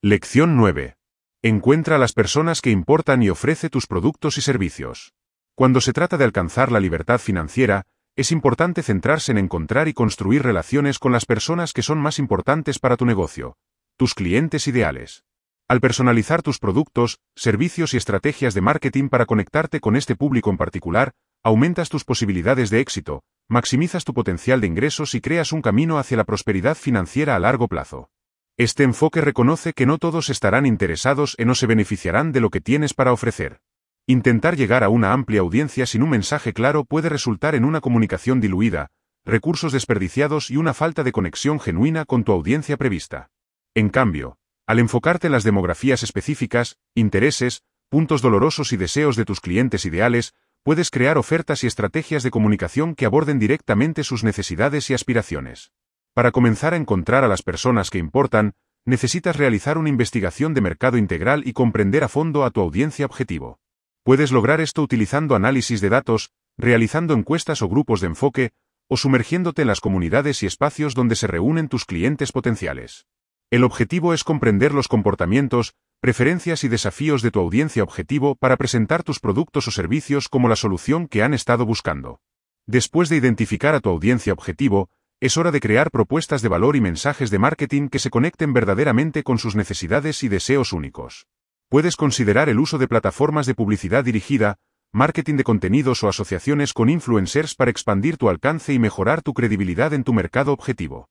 Lección 9. Encuentra a las personas que importan y ofrece tus productos y servicios. Cuando se trata de alcanzar la libertad financiera, es importante centrarse en encontrar y construir relaciones con las personas que son más importantes para tu negocio, tus clientes ideales. Al personalizar tus productos, servicios y estrategias de marketing para conectarte con este público en particular, aumentas tus posibilidades de éxito, maximizas tu potencial de ingresos y creas un camino hacia la prosperidad financiera a largo plazo. Este enfoque reconoce que no todos estarán interesados en o se beneficiarán de lo que tienes para ofrecer. Intentar llegar a una amplia audiencia sin un mensaje claro puede resultar en una comunicación diluida, recursos desperdiciados y una falta de conexión genuina con tu audiencia prevista. En cambio, al enfocarte en las demografías específicas, intereses, puntos dolorosos y deseos de tus clientes ideales, puedes crear ofertas y estrategias de comunicación que aborden directamente sus necesidades y aspiraciones. Para comenzar a encontrar a las personas que importan, necesitas realizar una investigación de mercado integral y comprender a fondo a tu audiencia objetivo. Puedes lograr esto utilizando análisis de datos, realizando encuestas o grupos de enfoque, o sumergiéndote en las comunidades y espacios donde se reúnen tus clientes potenciales. El objetivo es comprender los comportamientos, preferencias y desafíos de tu audiencia objetivo para presentar tus productos o servicios como la solución que han estado buscando. Después de identificar a tu audiencia objetivo, es hora de crear propuestas de valor y mensajes de marketing que se conecten verdaderamente con sus necesidades y deseos únicos. Puedes considerar el uso de plataformas de publicidad dirigida, marketing de contenidos o asociaciones con influencers para expandir tu alcance y mejorar tu credibilidad en tu mercado objetivo.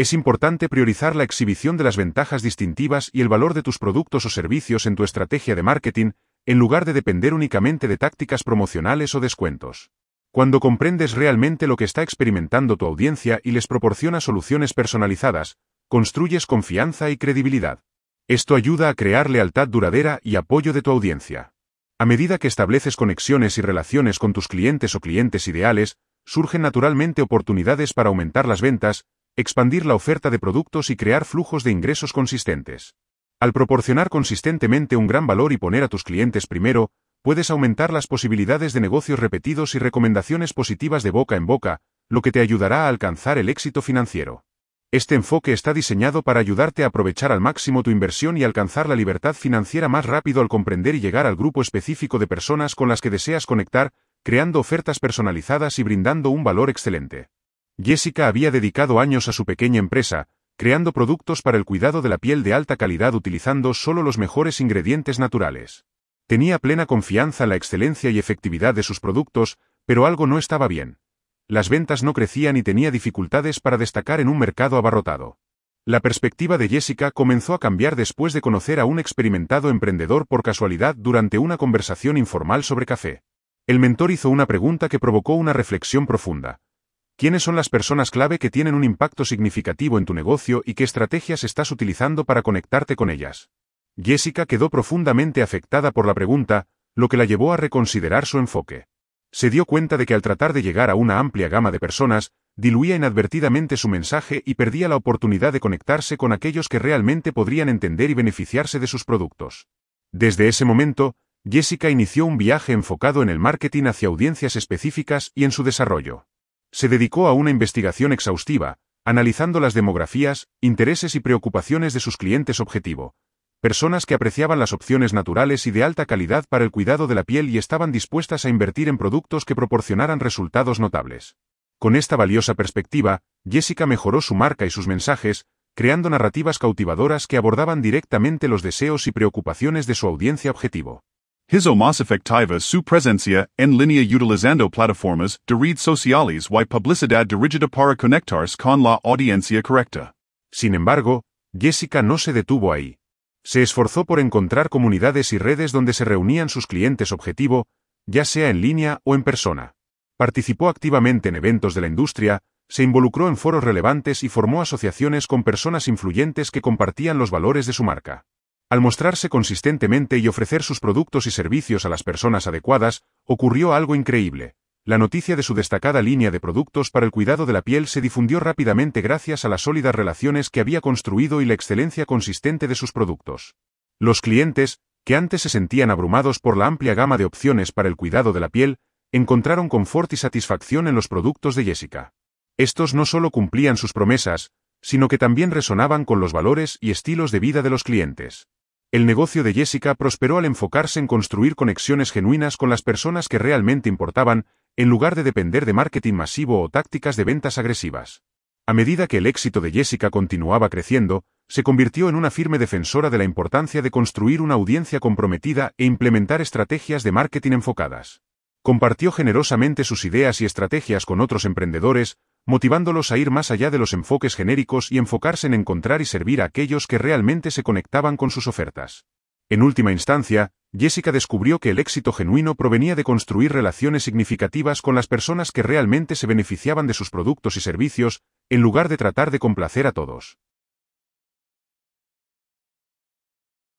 Es importante priorizar la exhibición de las ventajas distintivas y el valor de tus productos o servicios en tu estrategia de marketing, en lugar de depender únicamente de tácticas promocionales o descuentos. Cuando comprendes realmente lo que está experimentando tu audiencia y les proporciona soluciones personalizadas, construyes confianza y credibilidad. Esto ayuda a crear lealtad duradera y apoyo de tu audiencia. A medida que estableces conexiones y relaciones con tus clientes o clientes ideales, surgen naturalmente oportunidades para aumentar las ventas, expandir la oferta de productos y crear flujos de ingresos consistentes. Al proporcionar consistentemente un gran valor y poner a tus clientes primero, puedes aumentar las posibilidades de negocios repetidos y recomendaciones positivas de boca en boca, lo que te ayudará a alcanzar el éxito financiero. Este enfoque está diseñado para ayudarte a aprovechar al máximo tu inversión y alcanzar la libertad financiera más rápido al comprender y llegar al grupo específico de personas con las que deseas conectar, creando ofertas personalizadas y brindando un valor excelente. Jessica había dedicado años a su pequeña empresa, creando productos para el cuidado de la piel de alta calidad utilizando solo los mejores ingredientes naturales. Tenía plena confianza en la excelencia y efectividad de sus productos, pero algo no estaba bien. Las ventas no crecían y tenía dificultades para destacar en un mercado abarrotado. La perspectiva de Jessica comenzó a cambiar después de conocer a un experimentado emprendedor por casualidad durante una conversación informal sobre café. El mentor hizo una pregunta que provocó una reflexión profunda. ¿Quiénes son las personas clave que tienen un impacto significativo en tu negocio y qué estrategias estás utilizando para conectarte con ellas? Jessica quedó profundamente afectada por la pregunta, lo que la llevó a reconsiderar su enfoque. Se dio cuenta de que al tratar de llegar a una amplia gama de personas, diluía inadvertidamente su mensaje y perdía la oportunidad de conectarse con aquellos que realmente podrían entender y beneficiarse de sus productos. Desde ese momento, Jessica inició un viaje enfocado en el marketing hacia audiencias específicas y en su desarrollo se dedicó a una investigación exhaustiva, analizando las demografías, intereses y preocupaciones de sus clientes objetivo, personas que apreciaban las opciones naturales y de alta calidad para el cuidado de la piel y estaban dispuestas a invertir en productos que proporcionaran resultados notables. Con esta valiosa perspectiva, Jessica mejoró su marca y sus mensajes, creando narrativas cautivadoras que abordaban directamente los deseos y preocupaciones de su audiencia objetivo. His más su presencia en línea utilizando plataformas de redes sociales y publicidad dirigida para conectarse con la audiencia correcta. Sin embargo, Jessica no se detuvo ahí. Se esforzó por encontrar comunidades y redes donde se reunían sus clientes objetivo, ya sea en línea o en persona. Participó activamente en eventos de la industria, se involucró en foros relevantes y formó asociaciones con personas influyentes que compartían los valores de su marca. Al mostrarse consistentemente y ofrecer sus productos y servicios a las personas adecuadas, ocurrió algo increíble. La noticia de su destacada línea de productos para el cuidado de la piel se difundió rápidamente gracias a las sólidas relaciones que había construido y la excelencia consistente de sus productos. Los clientes, que antes se sentían abrumados por la amplia gama de opciones para el cuidado de la piel, encontraron confort y satisfacción en los productos de Jessica. Estos no solo cumplían sus promesas, sino que también resonaban con los valores y estilos de vida de los clientes. El negocio de Jessica prosperó al enfocarse en construir conexiones genuinas con las personas que realmente importaban, en lugar de depender de marketing masivo o tácticas de ventas agresivas. A medida que el éxito de Jessica continuaba creciendo, se convirtió en una firme defensora de la importancia de construir una audiencia comprometida e implementar estrategias de marketing enfocadas. Compartió generosamente sus ideas y estrategias con otros emprendedores, motivándolos a ir más allá de los enfoques genéricos y enfocarse en encontrar y servir a aquellos que realmente se conectaban con sus ofertas. En última instancia, Jessica descubrió que el éxito genuino provenía de construir relaciones significativas con las personas que realmente se beneficiaban de sus productos y servicios, en lugar de tratar de complacer a todos.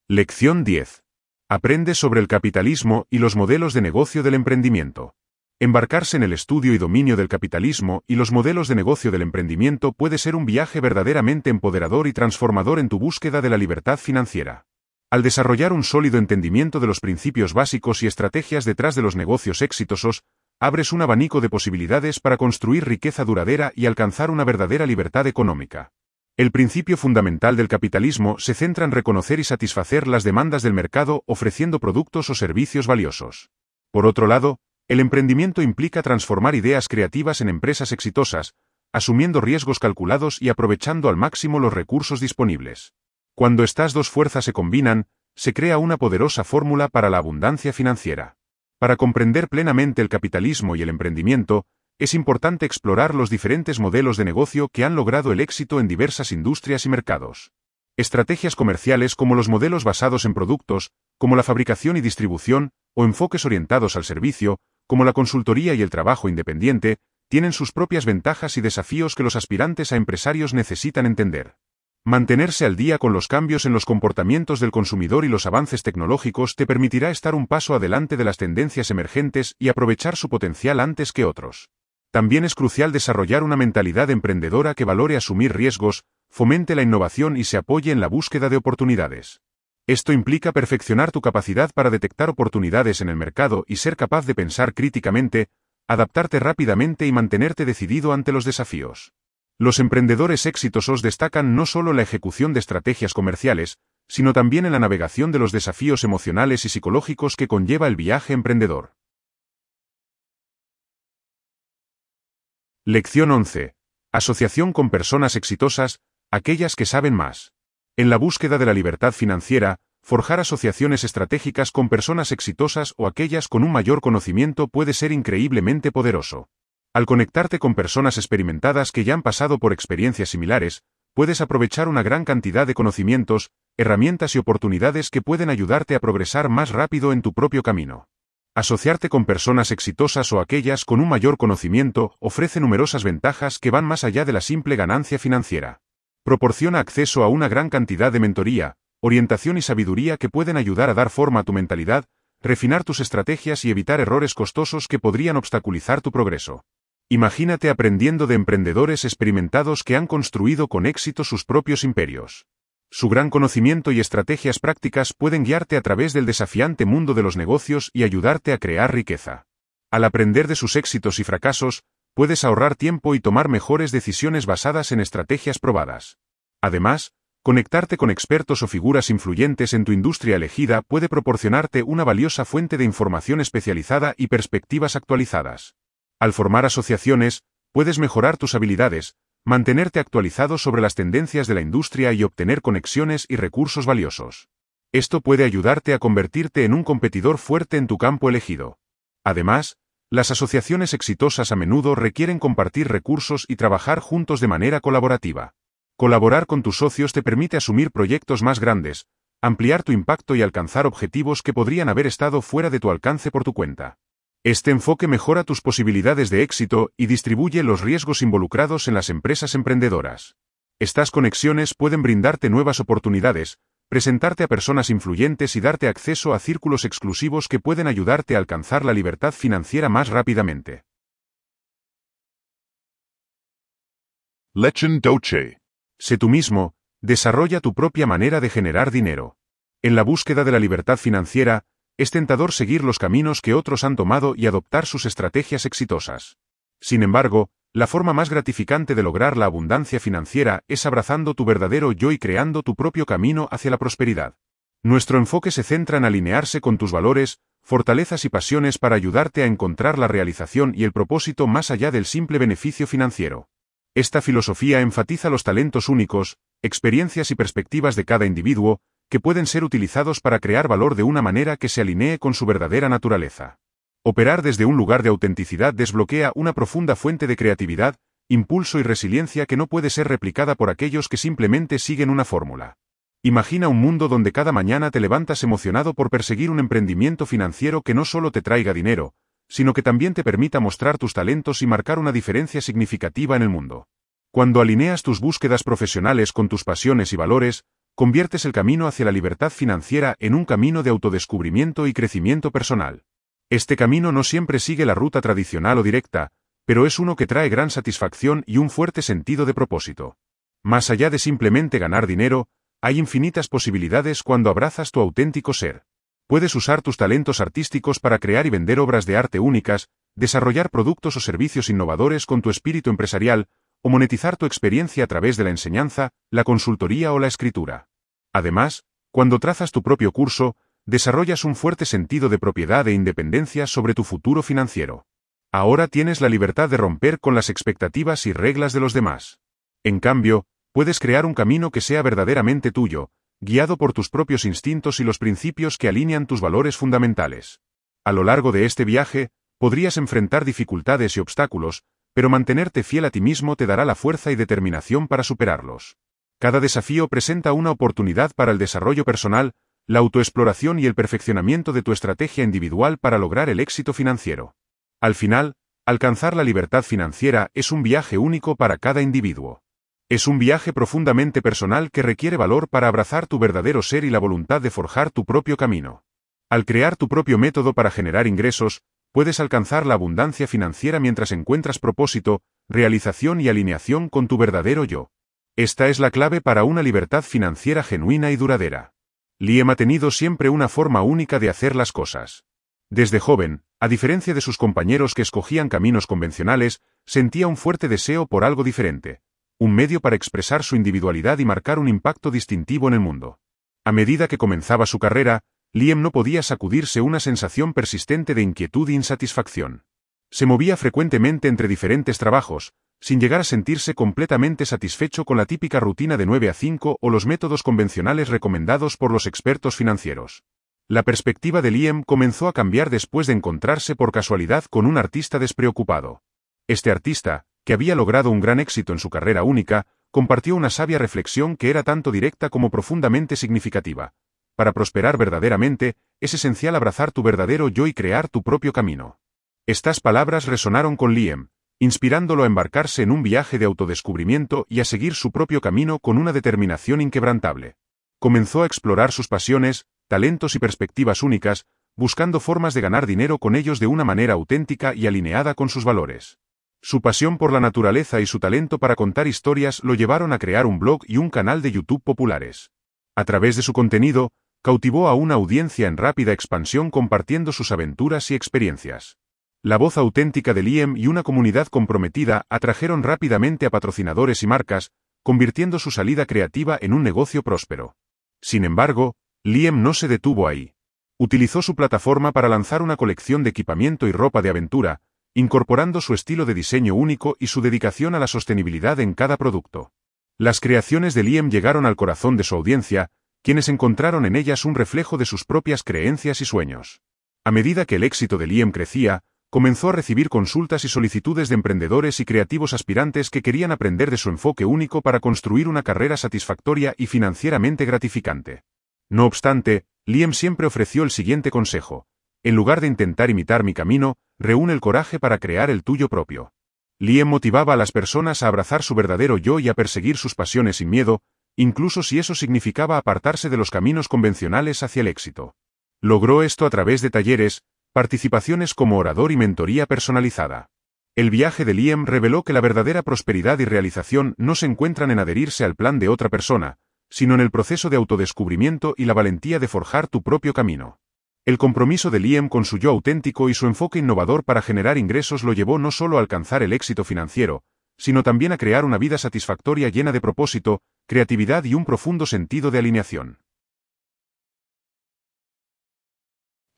Lección 10. Aprende sobre el capitalismo y los modelos de negocio del emprendimiento. Embarcarse en el estudio y dominio del capitalismo y los modelos de negocio del emprendimiento puede ser un viaje verdaderamente empoderador y transformador en tu búsqueda de la libertad financiera. Al desarrollar un sólido entendimiento de los principios básicos y estrategias detrás de los negocios exitosos, abres un abanico de posibilidades para construir riqueza duradera y alcanzar una verdadera libertad económica. El principio fundamental del capitalismo se centra en reconocer y satisfacer las demandas del mercado ofreciendo productos o servicios valiosos. Por otro lado, el emprendimiento implica transformar ideas creativas en empresas exitosas, asumiendo riesgos calculados y aprovechando al máximo los recursos disponibles. Cuando estas dos fuerzas se combinan, se crea una poderosa fórmula para la abundancia financiera. Para comprender plenamente el capitalismo y el emprendimiento, es importante explorar los diferentes modelos de negocio que han logrado el éxito en diversas industrias y mercados. Estrategias comerciales como los modelos basados en productos, como la fabricación y distribución, o enfoques orientados al servicio, como la consultoría y el trabajo independiente, tienen sus propias ventajas y desafíos que los aspirantes a empresarios necesitan entender. Mantenerse al día con los cambios en los comportamientos del consumidor y los avances tecnológicos te permitirá estar un paso adelante de las tendencias emergentes y aprovechar su potencial antes que otros. También es crucial desarrollar una mentalidad emprendedora que valore asumir riesgos, fomente la innovación y se apoye en la búsqueda de oportunidades. Esto implica perfeccionar tu capacidad para detectar oportunidades en el mercado y ser capaz de pensar críticamente, adaptarte rápidamente y mantenerte decidido ante los desafíos. Los emprendedores exitosos destacan no solo la ejecución de estrategias comerciales, sino también en la navegación de los desafíos emocionales y psicológicos que conlleva el viaje emprendedor. Lección 11. Asociación con personas exitosas, aquellas que saben más. En la búsqueda de la libertad financiera, forjar asociaciones estratégicas con personas exitosas o aquellas con un mayor conocimiento puede ser increíblemente poderoso. Al conectarte con personas experimentadas que ya han pasado por experiencias similares, puedes aprovechar una gran cantidad de conocimientos, herramientas y oportunidades que pueden ayudarte a progresar más rápido en tu propio camino. Asociarte con personas exitosas o aquellas con un mayor conocimiento ofrece numerosas ventajas que van más allá de la simple ganancia financiera. Proporciona acceso a una gran cantidad de mentoría, orientación y sabiduría que pueden ayudar a dar forma a tu mentalidad, refinar tus estrategias y evitar errores costosos que podrían obstaculizar tu progreso. Imagínate aprendiendo de emprendedores experimentados que han construido con éxito sus propios imperios. Su gran conocimiento y estrategias prácticas pueden guiarte a través del desafiante mundo de los negocios y ayudarte a crear riqueza. Al aprender de sus éxitos y fracasos, puedes ahorrar tiempo y tomar mejores decisiones basadas en estrategias probadas. Además, conectarte con expertos o figuras influyentes en tu industria elegida puede proporcionarte una valiosa fuente de información especializada y perspectivas actualizadas. Al formar asociaciones, puedes mejorar tus habilidades, mantenerte actualizado sobre las tendencias de la industria y obtener conexiones y recursos valiosos. Esto puede ayudarte a convertirte en un competidor fuerte en tu campo elegido. Además, las asociaciones exitosas a menudo requieren compartir recursos y trabajar juntos de manera colaborativa. Colaborar con tus socios te permite asumir proyectos más grandes, ampliar tu impacto y alcanzar objetivos que podrían haber estado fuera de tu alcance por tu cuenta. Este enfoque mejora tus posibilidades de éxito y distribuye los riesgos involucrados en las empresas emprendedoras. Estas conexiones pueden brindarte nuevas oportunidades, presentarte a personas influyentes y darte acceso a círculos exclusivos que pueden ayudarte a alcanzar la libertad financiera más rápidamente. Lechen Doce. Sé tú mismo, desarrolla tu propia manera de generar dinero. En la búsqueda de la libertad financiera, es tentador seguir los caminos que otros han tomado y adoptar sus estrategias exitosas. Sin embargo, la forma más gratificante de lograr la abundancia financiera es abrazando tu verdadero yo y creando tu propio camino hacia la prosperidad. Nuestro enfoque se centra en alinearse con tus valores, fortalezas y pasiones para ayudarte a encontrar la realización y el propósito más allá del simple beneficio financiero. Esta filosofía enfatiza los talentos únicos, experiencias y perspectivas de cada individuo, que pueden ser utilizados para crear valor de una manera que se alinee con su verdadera naturaleza. Operar desde un lugar de autenticidad desbloquea una profunda fuente de creatividad, impulso y resiliencia que no puede ser replicada por aquellos que simplemente siguen una fórmula. Imagina un mundo donde cada mañana te levantas emocionado por perseguir un emprendimiento financiero que no solo te traiga dinero, sino que también te permita mostrar tus talentos y marcar una diferencia significativa en el mundo. Cuando alineas tus búsquedas profesionales con tus pasiones y valores, conviertes el camino hacia la libertad financiera en un camino de autodescubrimiento y crecimiento personal. Este camino no siempre sigue la ruta tradicional o directa, pero es uno que trae gran satisfacción y un fuerte sentido de propósito. Más allá de simplemente ganar dinero, hay infinitas posibilidades cuando abrazas tu auténtico ser. Puedes usar tus talentos artísticos para crear y vender obras de arte únicas, desarrollar productos o servicios innovadores con tu espíritu empresarial, o monetizar tu experiencia a través de la enseñanza, la consultoría o la escritura. Además, cuando trazas tu propio curso, desarrollas un fuerte sentido de propiedad e independencia sobre tu futuro financiero. Ahora tienes la libertad de romper con las expectativas y reglas de los demás. En cambio, puedes crear un camino que sea verdaderamente tuyo, guiado por tus propios instintos y los principios que alinean tus valores fundamentales. A lo largo de este viaje, podrías enfrentar dificultades y obstáculos, pero mantenerte fiel a ti mismo te dará la fuerza y determinación para superarlos. Cada desafío presenta una oportunidad para el desarrollo personal, la autoexploración y el perfeccionamiento de tu estrategia individual para lograr el éxito financiero. Al final, alcanzar la libertad financiera es un viaje único para cada individuo. Es un viaje profundamente personal que requiere valor para abrazar tu verdadero ser y la voluntad de forjar tu propio camino. Al crear tu propio método para generar ingresos, puedes alcanzar la abundancia financiera mientras encuentras propósito, realización y alineación con tu verdadero yo. Esta es la clave para una libertad financiera genuina y duradera. Liem ha tenido siempre una forma única de hacer las cosas. Desde joven, a diferencia de sus compañeros que escogían caminos convencionales, sentía un fuerte deseo por algo diferente, un medio para expresar su individualidad y marcar un impacto distintivo en el mundo. A medida que comenzaba su carrera, Liem no podía sacudirse una sensación persistente de inquietud e insatisfacción. Se movía frecuentemente entre diferentes trabajos, sin llegar a sentirse completamente satisfecho con la típica rutina de 9 a 5 o los métodos convencionales recomendados por los expertos financieros. La perspectiva de Liam comenzó a cambiar después de encontrarse por casualidad con un artista despreocupado. Este artista, que había logrado un gran éxito en su carrera única, compartió una sabia reflexión que era tanto directa como profundamente significativa. Para prosperar verdaderamente, es esencial abrazar tu verdadero yo y crear tu propio camino. Estas palabras resonaron con Liam, inspirándolo a embarcarse en un viaje de autodescubrimiento y a seguir su propio camino con una determinación inquebrantable. Comenzó a explorar sus pasiones, talentos y perspectivas únicas, buscando formas de ganar dinero con ellos de una manera auténtica y alineada con sus valores. Su pasión por la naturaleza y su talento para contar historias lo llevaron a crear un blog y un canal de YouTube populares. A través de su contenido, cautivó a una audiencia en rápida expansión compartiendo sus aventuras y experiencias. La voz auténtica de Liem y una comunidad comprometida atrajeron rápidamente a patrocinadores y marcas, convirtiendo su salida creativa en un negocio próspero. Sin embargo, Liem no se detuvo ahí. Utilizó su plataforma para lanzar una colección de equipamiento y ropa de aventura, incorporando su estilo de diseño único y su dedicación a la sostenibilidad en cada producto. Las creaciones de Liem llegaron al corazón de su audiencia, quienes encontraron en ellas un reflejo de sus propias creencias y sueños. A medida que el éxito de Liem crecía, comenzó a recibir consultas y solicitudes de emprendedores y creativos aspirantes que querían aprender de su enfoque único para construir una carrera satisfactoria y financieramente gratificante. No obstante, Liam siempre ofreció el siguiente consejo. En lugar de intentar imitar mi camino, reúne el coraje para crear el tuyo propio. Liam motivaba a las personas a abrazar su verdadero yo y a perseguir sus pasiones sin miedo, incluso si eso significaba apartarse de los caminos convencionales hacia el éxito. Logró esto a través de talleres, participaciones como orador y mentoría personalizada. El viaje de Liam reveló que la verdadera prosperidad y realización no se encuentran en adherirse al plan de otra persona, sino en el proceso de autodescubrimiento y la valentía de forjar tu propio camino. El compromiso de Liam con su yo auténtico y su enfoque innovador para generar ingresos lo llevó no solo a alcanzar el éxito financiero, sino también a crear una vida satisfactoria llena de propósito, creatividad y un profundo sentido de alineación.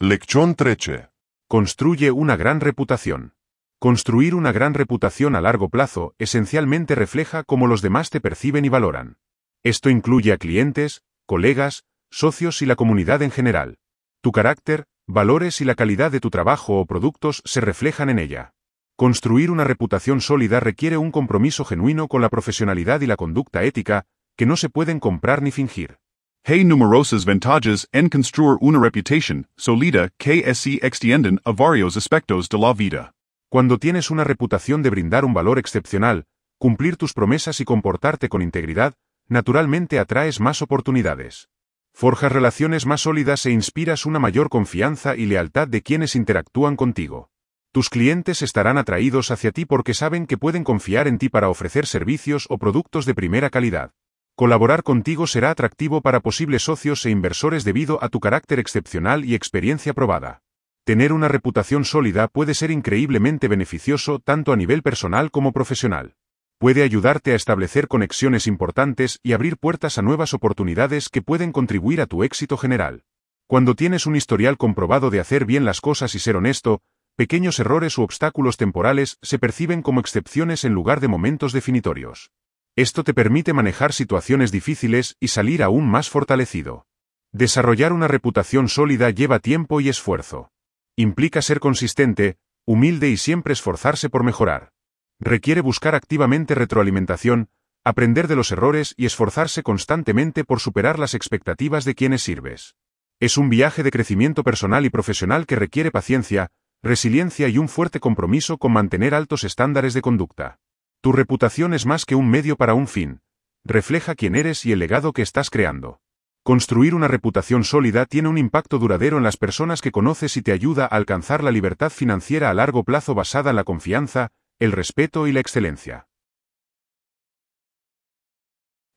Lección treche. Construye una gran reputación. Construir una gran reputación a largo plazo esencialmente refleja cómo los demás te perciben y valoran. Esto incluye a clientes, colegas, socios y la comunidad en general. Tu carácter, valores y la calidad de tu trabajo o productos se reflejan en ella. Construir una reputación sólida requiere un compromiso genuino con la profesionalidad y la conducta ética, que no se pueden comprar ni fingir. Hay numerosas ventajas en construir una reputación solida que se extienden a varios aspectos de la vida. Cuando tienes una reputación de brindar un valor excepcional, cumplir tus promesas y comportarte con integridad, naturalmente atraes más oportunidades. Forjas relaciones más sólidas e inspiras una mayor confianza y lealtad de quienes interactúan contigo. Tus clientes estarán atraídos hacia ti porque saben que pueden confiar en ti para ofrecer servicios o productos de primera calidad. Colaborar contigo será atractivo para posibles socios e inversores debido a tu carácter excepcional y experiencia probada. Tener una reputación sólida puede ser increíblemente beneficioso tanto a nivel personal como profesional. Puede ayudarte a establecer conexiones importantes y abrir puertas a nuevas oportunidades que pueden contribuir a tu éxito general. Cuando tienes un historial comprobado de hacer bien las cosas y ser honesto, pequeños errores u obstáculos temporales se perciben como excepciones en lugar de momentos definitorios. Esto te permite manejar situaciones difíciles y salir aún más fortalecido. Desarrollar una reputación sólida lleva tiempo y esfuerzo. Implica ser consistente, humilde y siempre esforzarse por mejorar. Requiere buscar activamente retroalimentación, aprender de los errores y esforzarse constantemente por superar las expectativas de quienes sirves. Es un viaje de crecimiento personal y profesional que requiere paciencia, resiliencia y un fuerte compromiso con mantener altos estándares de conducta. Tu reputación es más que un medio para un fin. Refleja quién eres y el legado que estás creando. Construir una reputación sólida tiene un impacto duradero en las personas que conoces y te ayuda a alcanzar la libertad financiera a largo plazo basada en la confianza, el respeto y la excelencia.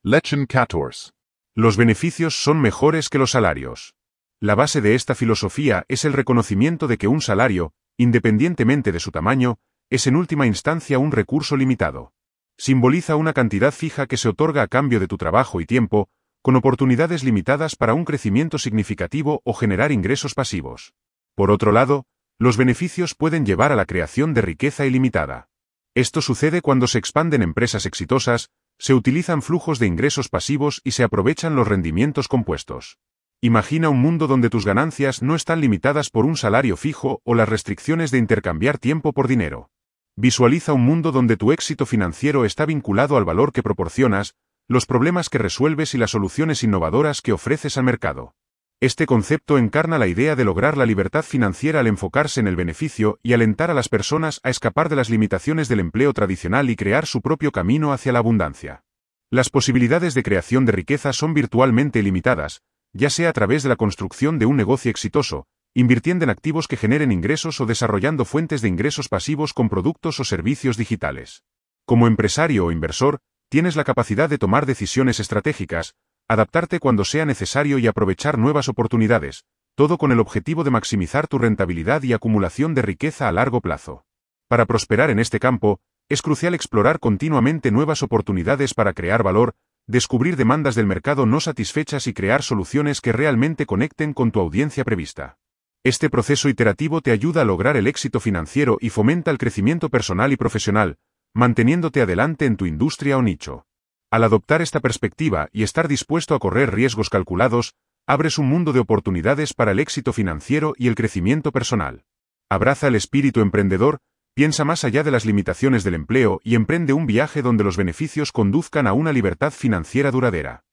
Legend 14. Los beneficios son mejores que los salarios. La base de esta filosofía es el reconocimiento de que un salario, independientemente de su tamaño, es en última instancia un recurso limitado. Simboliza una cantidad fija que se otorga a cambio de tu trabajo y tiempo, con oportunidades limitadas para un crecimiento significativo o generar ingresos pasivos. Por otro lado, los beneficios pueden llevar a la creación de riqueza ilimitada. Esto sucede cuando se expanden empresas exitosas, se utilizan flujos de ingresos pasivos y se aprovechan los rendimientos compuestos. Imagina un mundo donde tus ganancias no están limitadas por un salario fijo o las restricciones de intercambiar tiempo por dinero. Visualiza un mundo donde tu éxito financiero está vinculado al valor que proporcionas, los problemas que resuelves y las soluciones innovadoras que ofreces al mercado. Este concepto encarna la idea de lograr la libertad financiera al enfocarse en el beneficio y alentar a las personas a escapar de las limitaciones del empleo tradicional y crear su propio camino hacia la abundancia. Las posibilidades de creación de riqueza son virtualmente ilimitadas, ya sea a través de la construcción de un negocio exitoso, invirtiendo en activos que generen ingresos o desarrollando fuentes de ingresos pasivos con productos o servicios digitales. Como empresario o inversor, tienes la capacidad de tomar decisiones estratégicas, adaptarte cuando sea necesario y aprovechar nuevas oportunidades, todo con el objetivo de maximizar tu rentabilidad y acumulación de riqueza a largo plazo. Para prosperar en este campo, es crucial explorar continuamente nuevas oportunidades para crear valor, descubrir demandas del mercado no satisfechas y crear soluciones que realmente conecten con tu audiencia prevista. Este proceso iterativo te ayuda a lograr el éxito financiero y fomenta el crecimiento personal y profesional, manteniéndote adelante en tu industria o nicho. Al adoptar esta perspectiva y estar dispuesto a correr riesgos calculados, abres un mundo de oportunidades para el éxito financiero y el crecimiento personal. Abraza el espíritu emprendedor, piensa más allá de las limitaciones del empleo y emprende un viaje donde los beneficios conduzcan a una libertad financiera duradera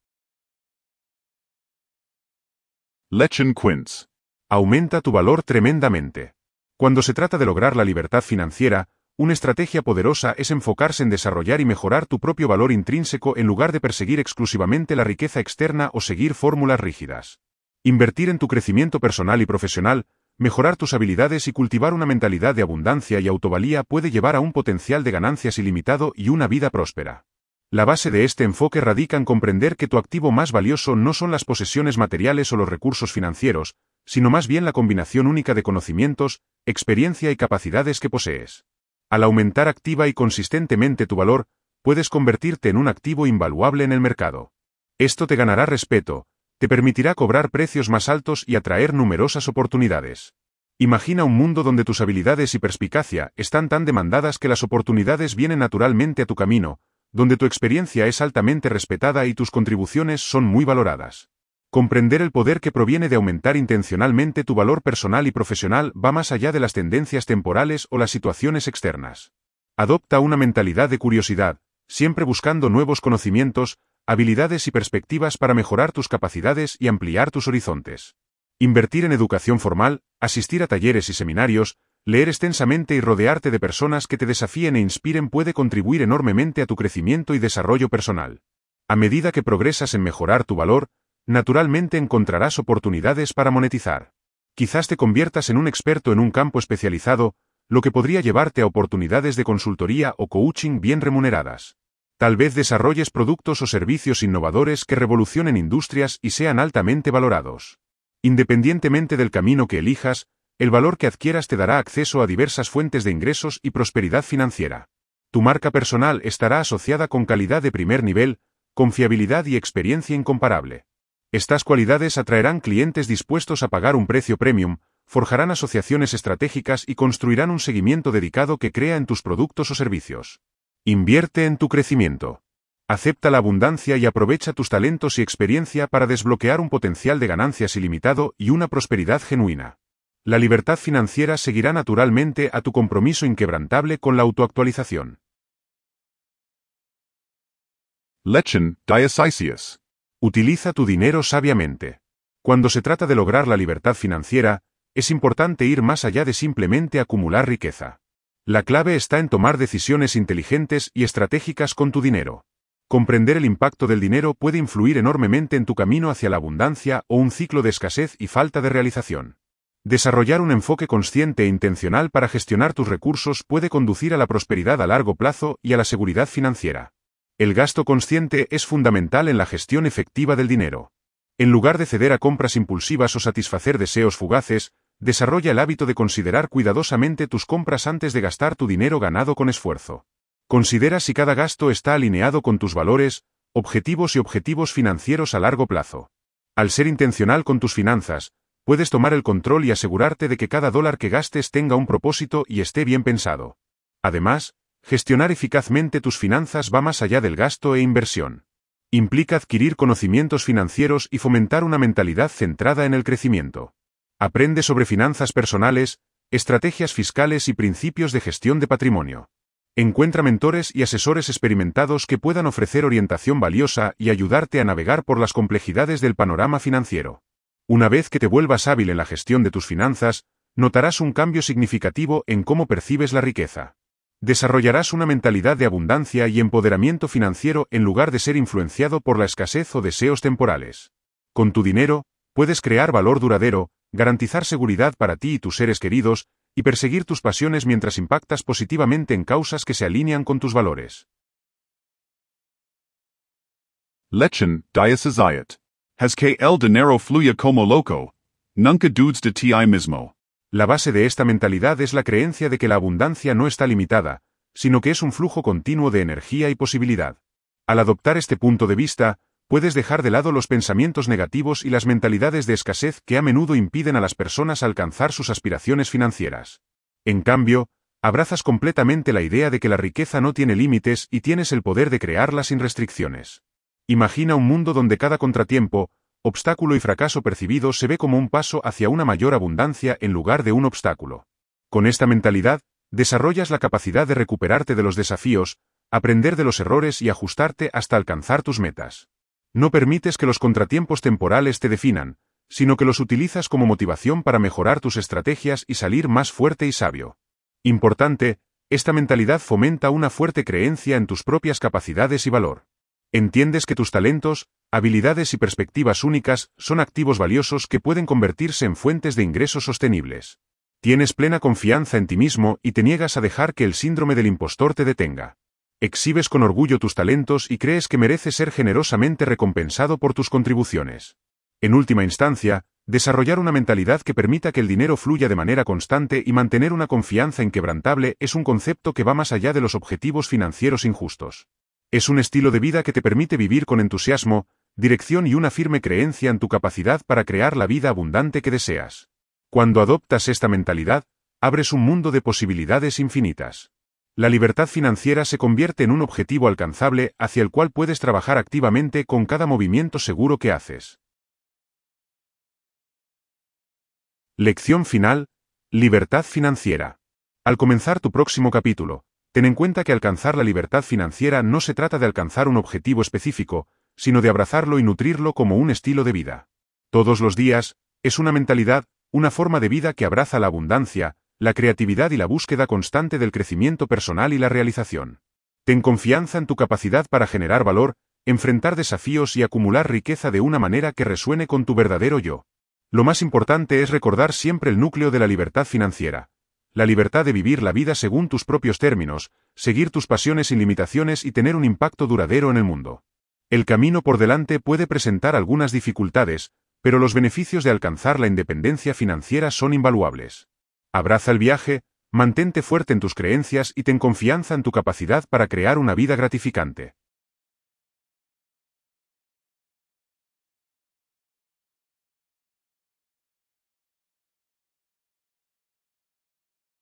aumenta tu valor tremendamente. Cuando se trata de lograr la libertad financiera, una estrategia poderosa es enfocarse en desarrollar y mejorar tu propio valor intrínseco en lugar de perseguir exclusivamente la riqueza externa o seguir fórmulas rígidas. Invertir en tu crecimiento personal y profesional, mejorar tus habilidades y cultivar una mentalidad de abundancia y autovalía puede llevar a un potencial de ganancias ilimitado y una vida próspera. La base de este enfoque radica en comprender que tu activo más valioso no son las posesiones materiales o los recursos financieros, sino más bien la combinación única de conocimientos, experiencia y capacidades que posees. Al aumentar activa y consistentemente tu valor, puedes convertirte en un activo invaluable en el mercado. Esto te ganará respeto, te permitirá cobrar precios más altos y atraer numerosas oportunidades. Imagina un mundo donde tus habilidades y perspicacia están tan demandadas que las oportunidades vienen naturalmente a tu camino, donde tu experiencia es altamente respetada y tus contribuciones son muy valoradas. Comprender el poder que proviene de aumentar intencionalmente tu valor personal y profesional va más allá de las tendencias temporales o las situaciones externas. Adopta una mentalidad de curiosidad, siempre buscando nuevos conocimientos, habilidades y perspectivas para mejorar tus capacidades y ampliar tus horizontes. Invertir en educación formal, asistir a talleres y seminarios, leer extensamente y rodearte de personas que te desafíen e inspiren puede contribuir enormemente a tu crecimiento y desarrollo personal. A medida que progresas en mejorar tu valor, naturalmente encontrarás oportunidades para monetizar. Quizás te conviertas en un experto en un campo especializado, lo que podría llevarte a oportunidades de consultoría o coaching bien remuneradas. Tal vez desarrolles productos o servicios innovadores que revolucionen industrias y sean altamente valorados. Independientemente del camino que elijas, el valor que adquieras te dará acceso a diversas fuentes de ingresos y prosperidad financiera. Tu marca personal estará asociada con calidad de primer nivel, confiabilidad y experiencia incomparable. Estas cualidades atraerán clientes dispuestos a pagar un precio premium, forjarán asociaciones estratégicas y construirán un seguimiento dedicado que crea en tus productos o servicios. Invierte en tu crecimiento. Acepta la abundancia y aprovecha tus talentos y experiencia para desbloquear un potencial de ganancias ilimitado y una prosperidad genuina. La libertad financiera seguirá naturalmente a tu compromiso inquebrantable con la autoactualización. Lechen, Diocesius. Utiliza tu dinero sabiamente. Cuando se trata de lograr la libertad financiera, es importante ir más allá de simplemente acumular riqueza. La clave está en tomar decisiones inteligentes y estratégicas con tu dinero. Comprender el impacto del dinero puede influir enormemente en tu camino hacia la abundancia o un ciclo de escasez y falta de realización. Desarrollar un enfoque consciente e intencional para gestionar tus recursos puede conducir a la prosperidad a largo plazo y a la seguridad financiera. El gasto consciente es fundamental en la gestión efectiva del dinero. En lugar de ceder a compras impulsivas o satisfacer deseos fugaces, desarrolla el hábito de considerar cuidadosamente tus compras antes de gastar tu dinero ganado con esfuerzo. Considera si cada gasto está alineado con tus valores, objetivos y objetivos financieros a largo plazo. Al ser intencional con tus finanzas, puedes tomar el control y asegurarte de que cada dólar que gastes tenga un propósito y esté bien pensado. Además, Gestionar eficazmente tus finanzas va más allá del gasto e inversión. Implica adquirir conocimientos financieros y fomentar una mentalidad centrada en el crecimiento. Aprende sobre finanzas personales, estrategias fiscales y principios de gestión de patrimonio. Encuentra mentores y asesores experimentados que puedan ofrecer orientación valiosa y ayudarte a navegar por las complejidades del panorama financiero. Una vez que te vuelvas hábil en la gestión de tus finanzas, notarás un cambio significativo en cómo percibes la riqueza desarrollarás una mentalidad de abundancia y empoderamiento financiero en lugar de ser influenciado por la escasez o deseos temporales. Con tu dinero, puedes crear valor duradero, garantizar seguridad para ti y tus seres queridos, y perseguir tus pasiones mientras impactas positivamente en causas que se alinean con tus valores. Lechen, Has que el dinero fluya como loco, nunca dudes de ti mismo. La base de esta mentalidad es la creencia de que la abundancia no está limitada, sino que es un flujo continuo de energía y posibilidad. Al adoptar este punto de vista, puedes dejar de lado los pensamientos negativos y las mentalidades de escasez que a menudo impiden a las personas alcanzar sus aspiraciones financieras. En cambio, abrazas completamente la idea de que la riqueza no tiene límites y tienes el poder de crearla sin restricciones. Imagina un mundo donde cada contratiempo, obstáculo y fracaso percibido se ve como un paso hacia una mayor abundancia en lugar de un obstáculo. Con esta mentalidad, desarrollas la capacidad de recuperarte de los desafíos, aprender de los errores y ajustarte hasta alcanzar tus metas. No permites que los contratiempos temporales te definan, sino que los utilizas como motivación para mejorar tus estrategias y salir más fuerte y sabio. Importante, esta mentalidad fomenta una fuerte creencia en tus propias capacidades y valor. Entiendes que tus talentos, habilidades y perspectivas únicas son activos valiosos que pueden convertirse en fuentes de ingresos sostenibles. Tienes plena confianza en ti mismo y te niegas a dejar que el síndrome del impostor te detenga. Exhibes con orgullo tus talentos y crees que mereces ser generosamente recompensado por tus contribuciones. En última instancia, desarrollar una mentalidad que permita que el dinero fluya de manera constante y mantener una confianza inquebrantable es un concepto que va más allá de los objetivos financieros injustos. Es un estilo de vida que te permite vivir con entusiasmo, dirección y una firme creencia en tu capacidad para crear la vida abundante que deseas. Cuando adoptas esta mentalidad, abres un mundo de posibilidades infinitas. La libertad financiera se convierte en un objetivo alcanzable hacia el cual puedes trabajar activamente con cada movimiento seguro que haces. Lección final. Libertad financiera. Al comenzar tu próximo capítulo, ten en cuenta que alcanzar la libertad financiera no se trata de alcanzar un objetivo específico, sino de abrazarlo y nutrirlo como un estilo de vida. Todos los días, es una mentalidad, una forma de vida que abraza la abundancia, la creatividad y la búsqueda constante del crecimiento personal y la realización. Ten confianza en tu capacidad para generar valor, enfrentar desafíos y acumular riqueza de una manera que resuene con tu verdadero yo. Lo más importante es recordar siempre el núcleo de la libertad financiera. La libertad de vivir la vida según tus propios términos, seguir tus pasiones sin limitaciones y tener un impacto duradero en el mundo. El camino por delante puede presentar algunas dificultades, pero los beneficios de alcanzar la independencia financiera son invaluables. Abraza el viaje, mantente fuerte en tus creencias y ten confianza en tu capacidad para crear una vida gratificante.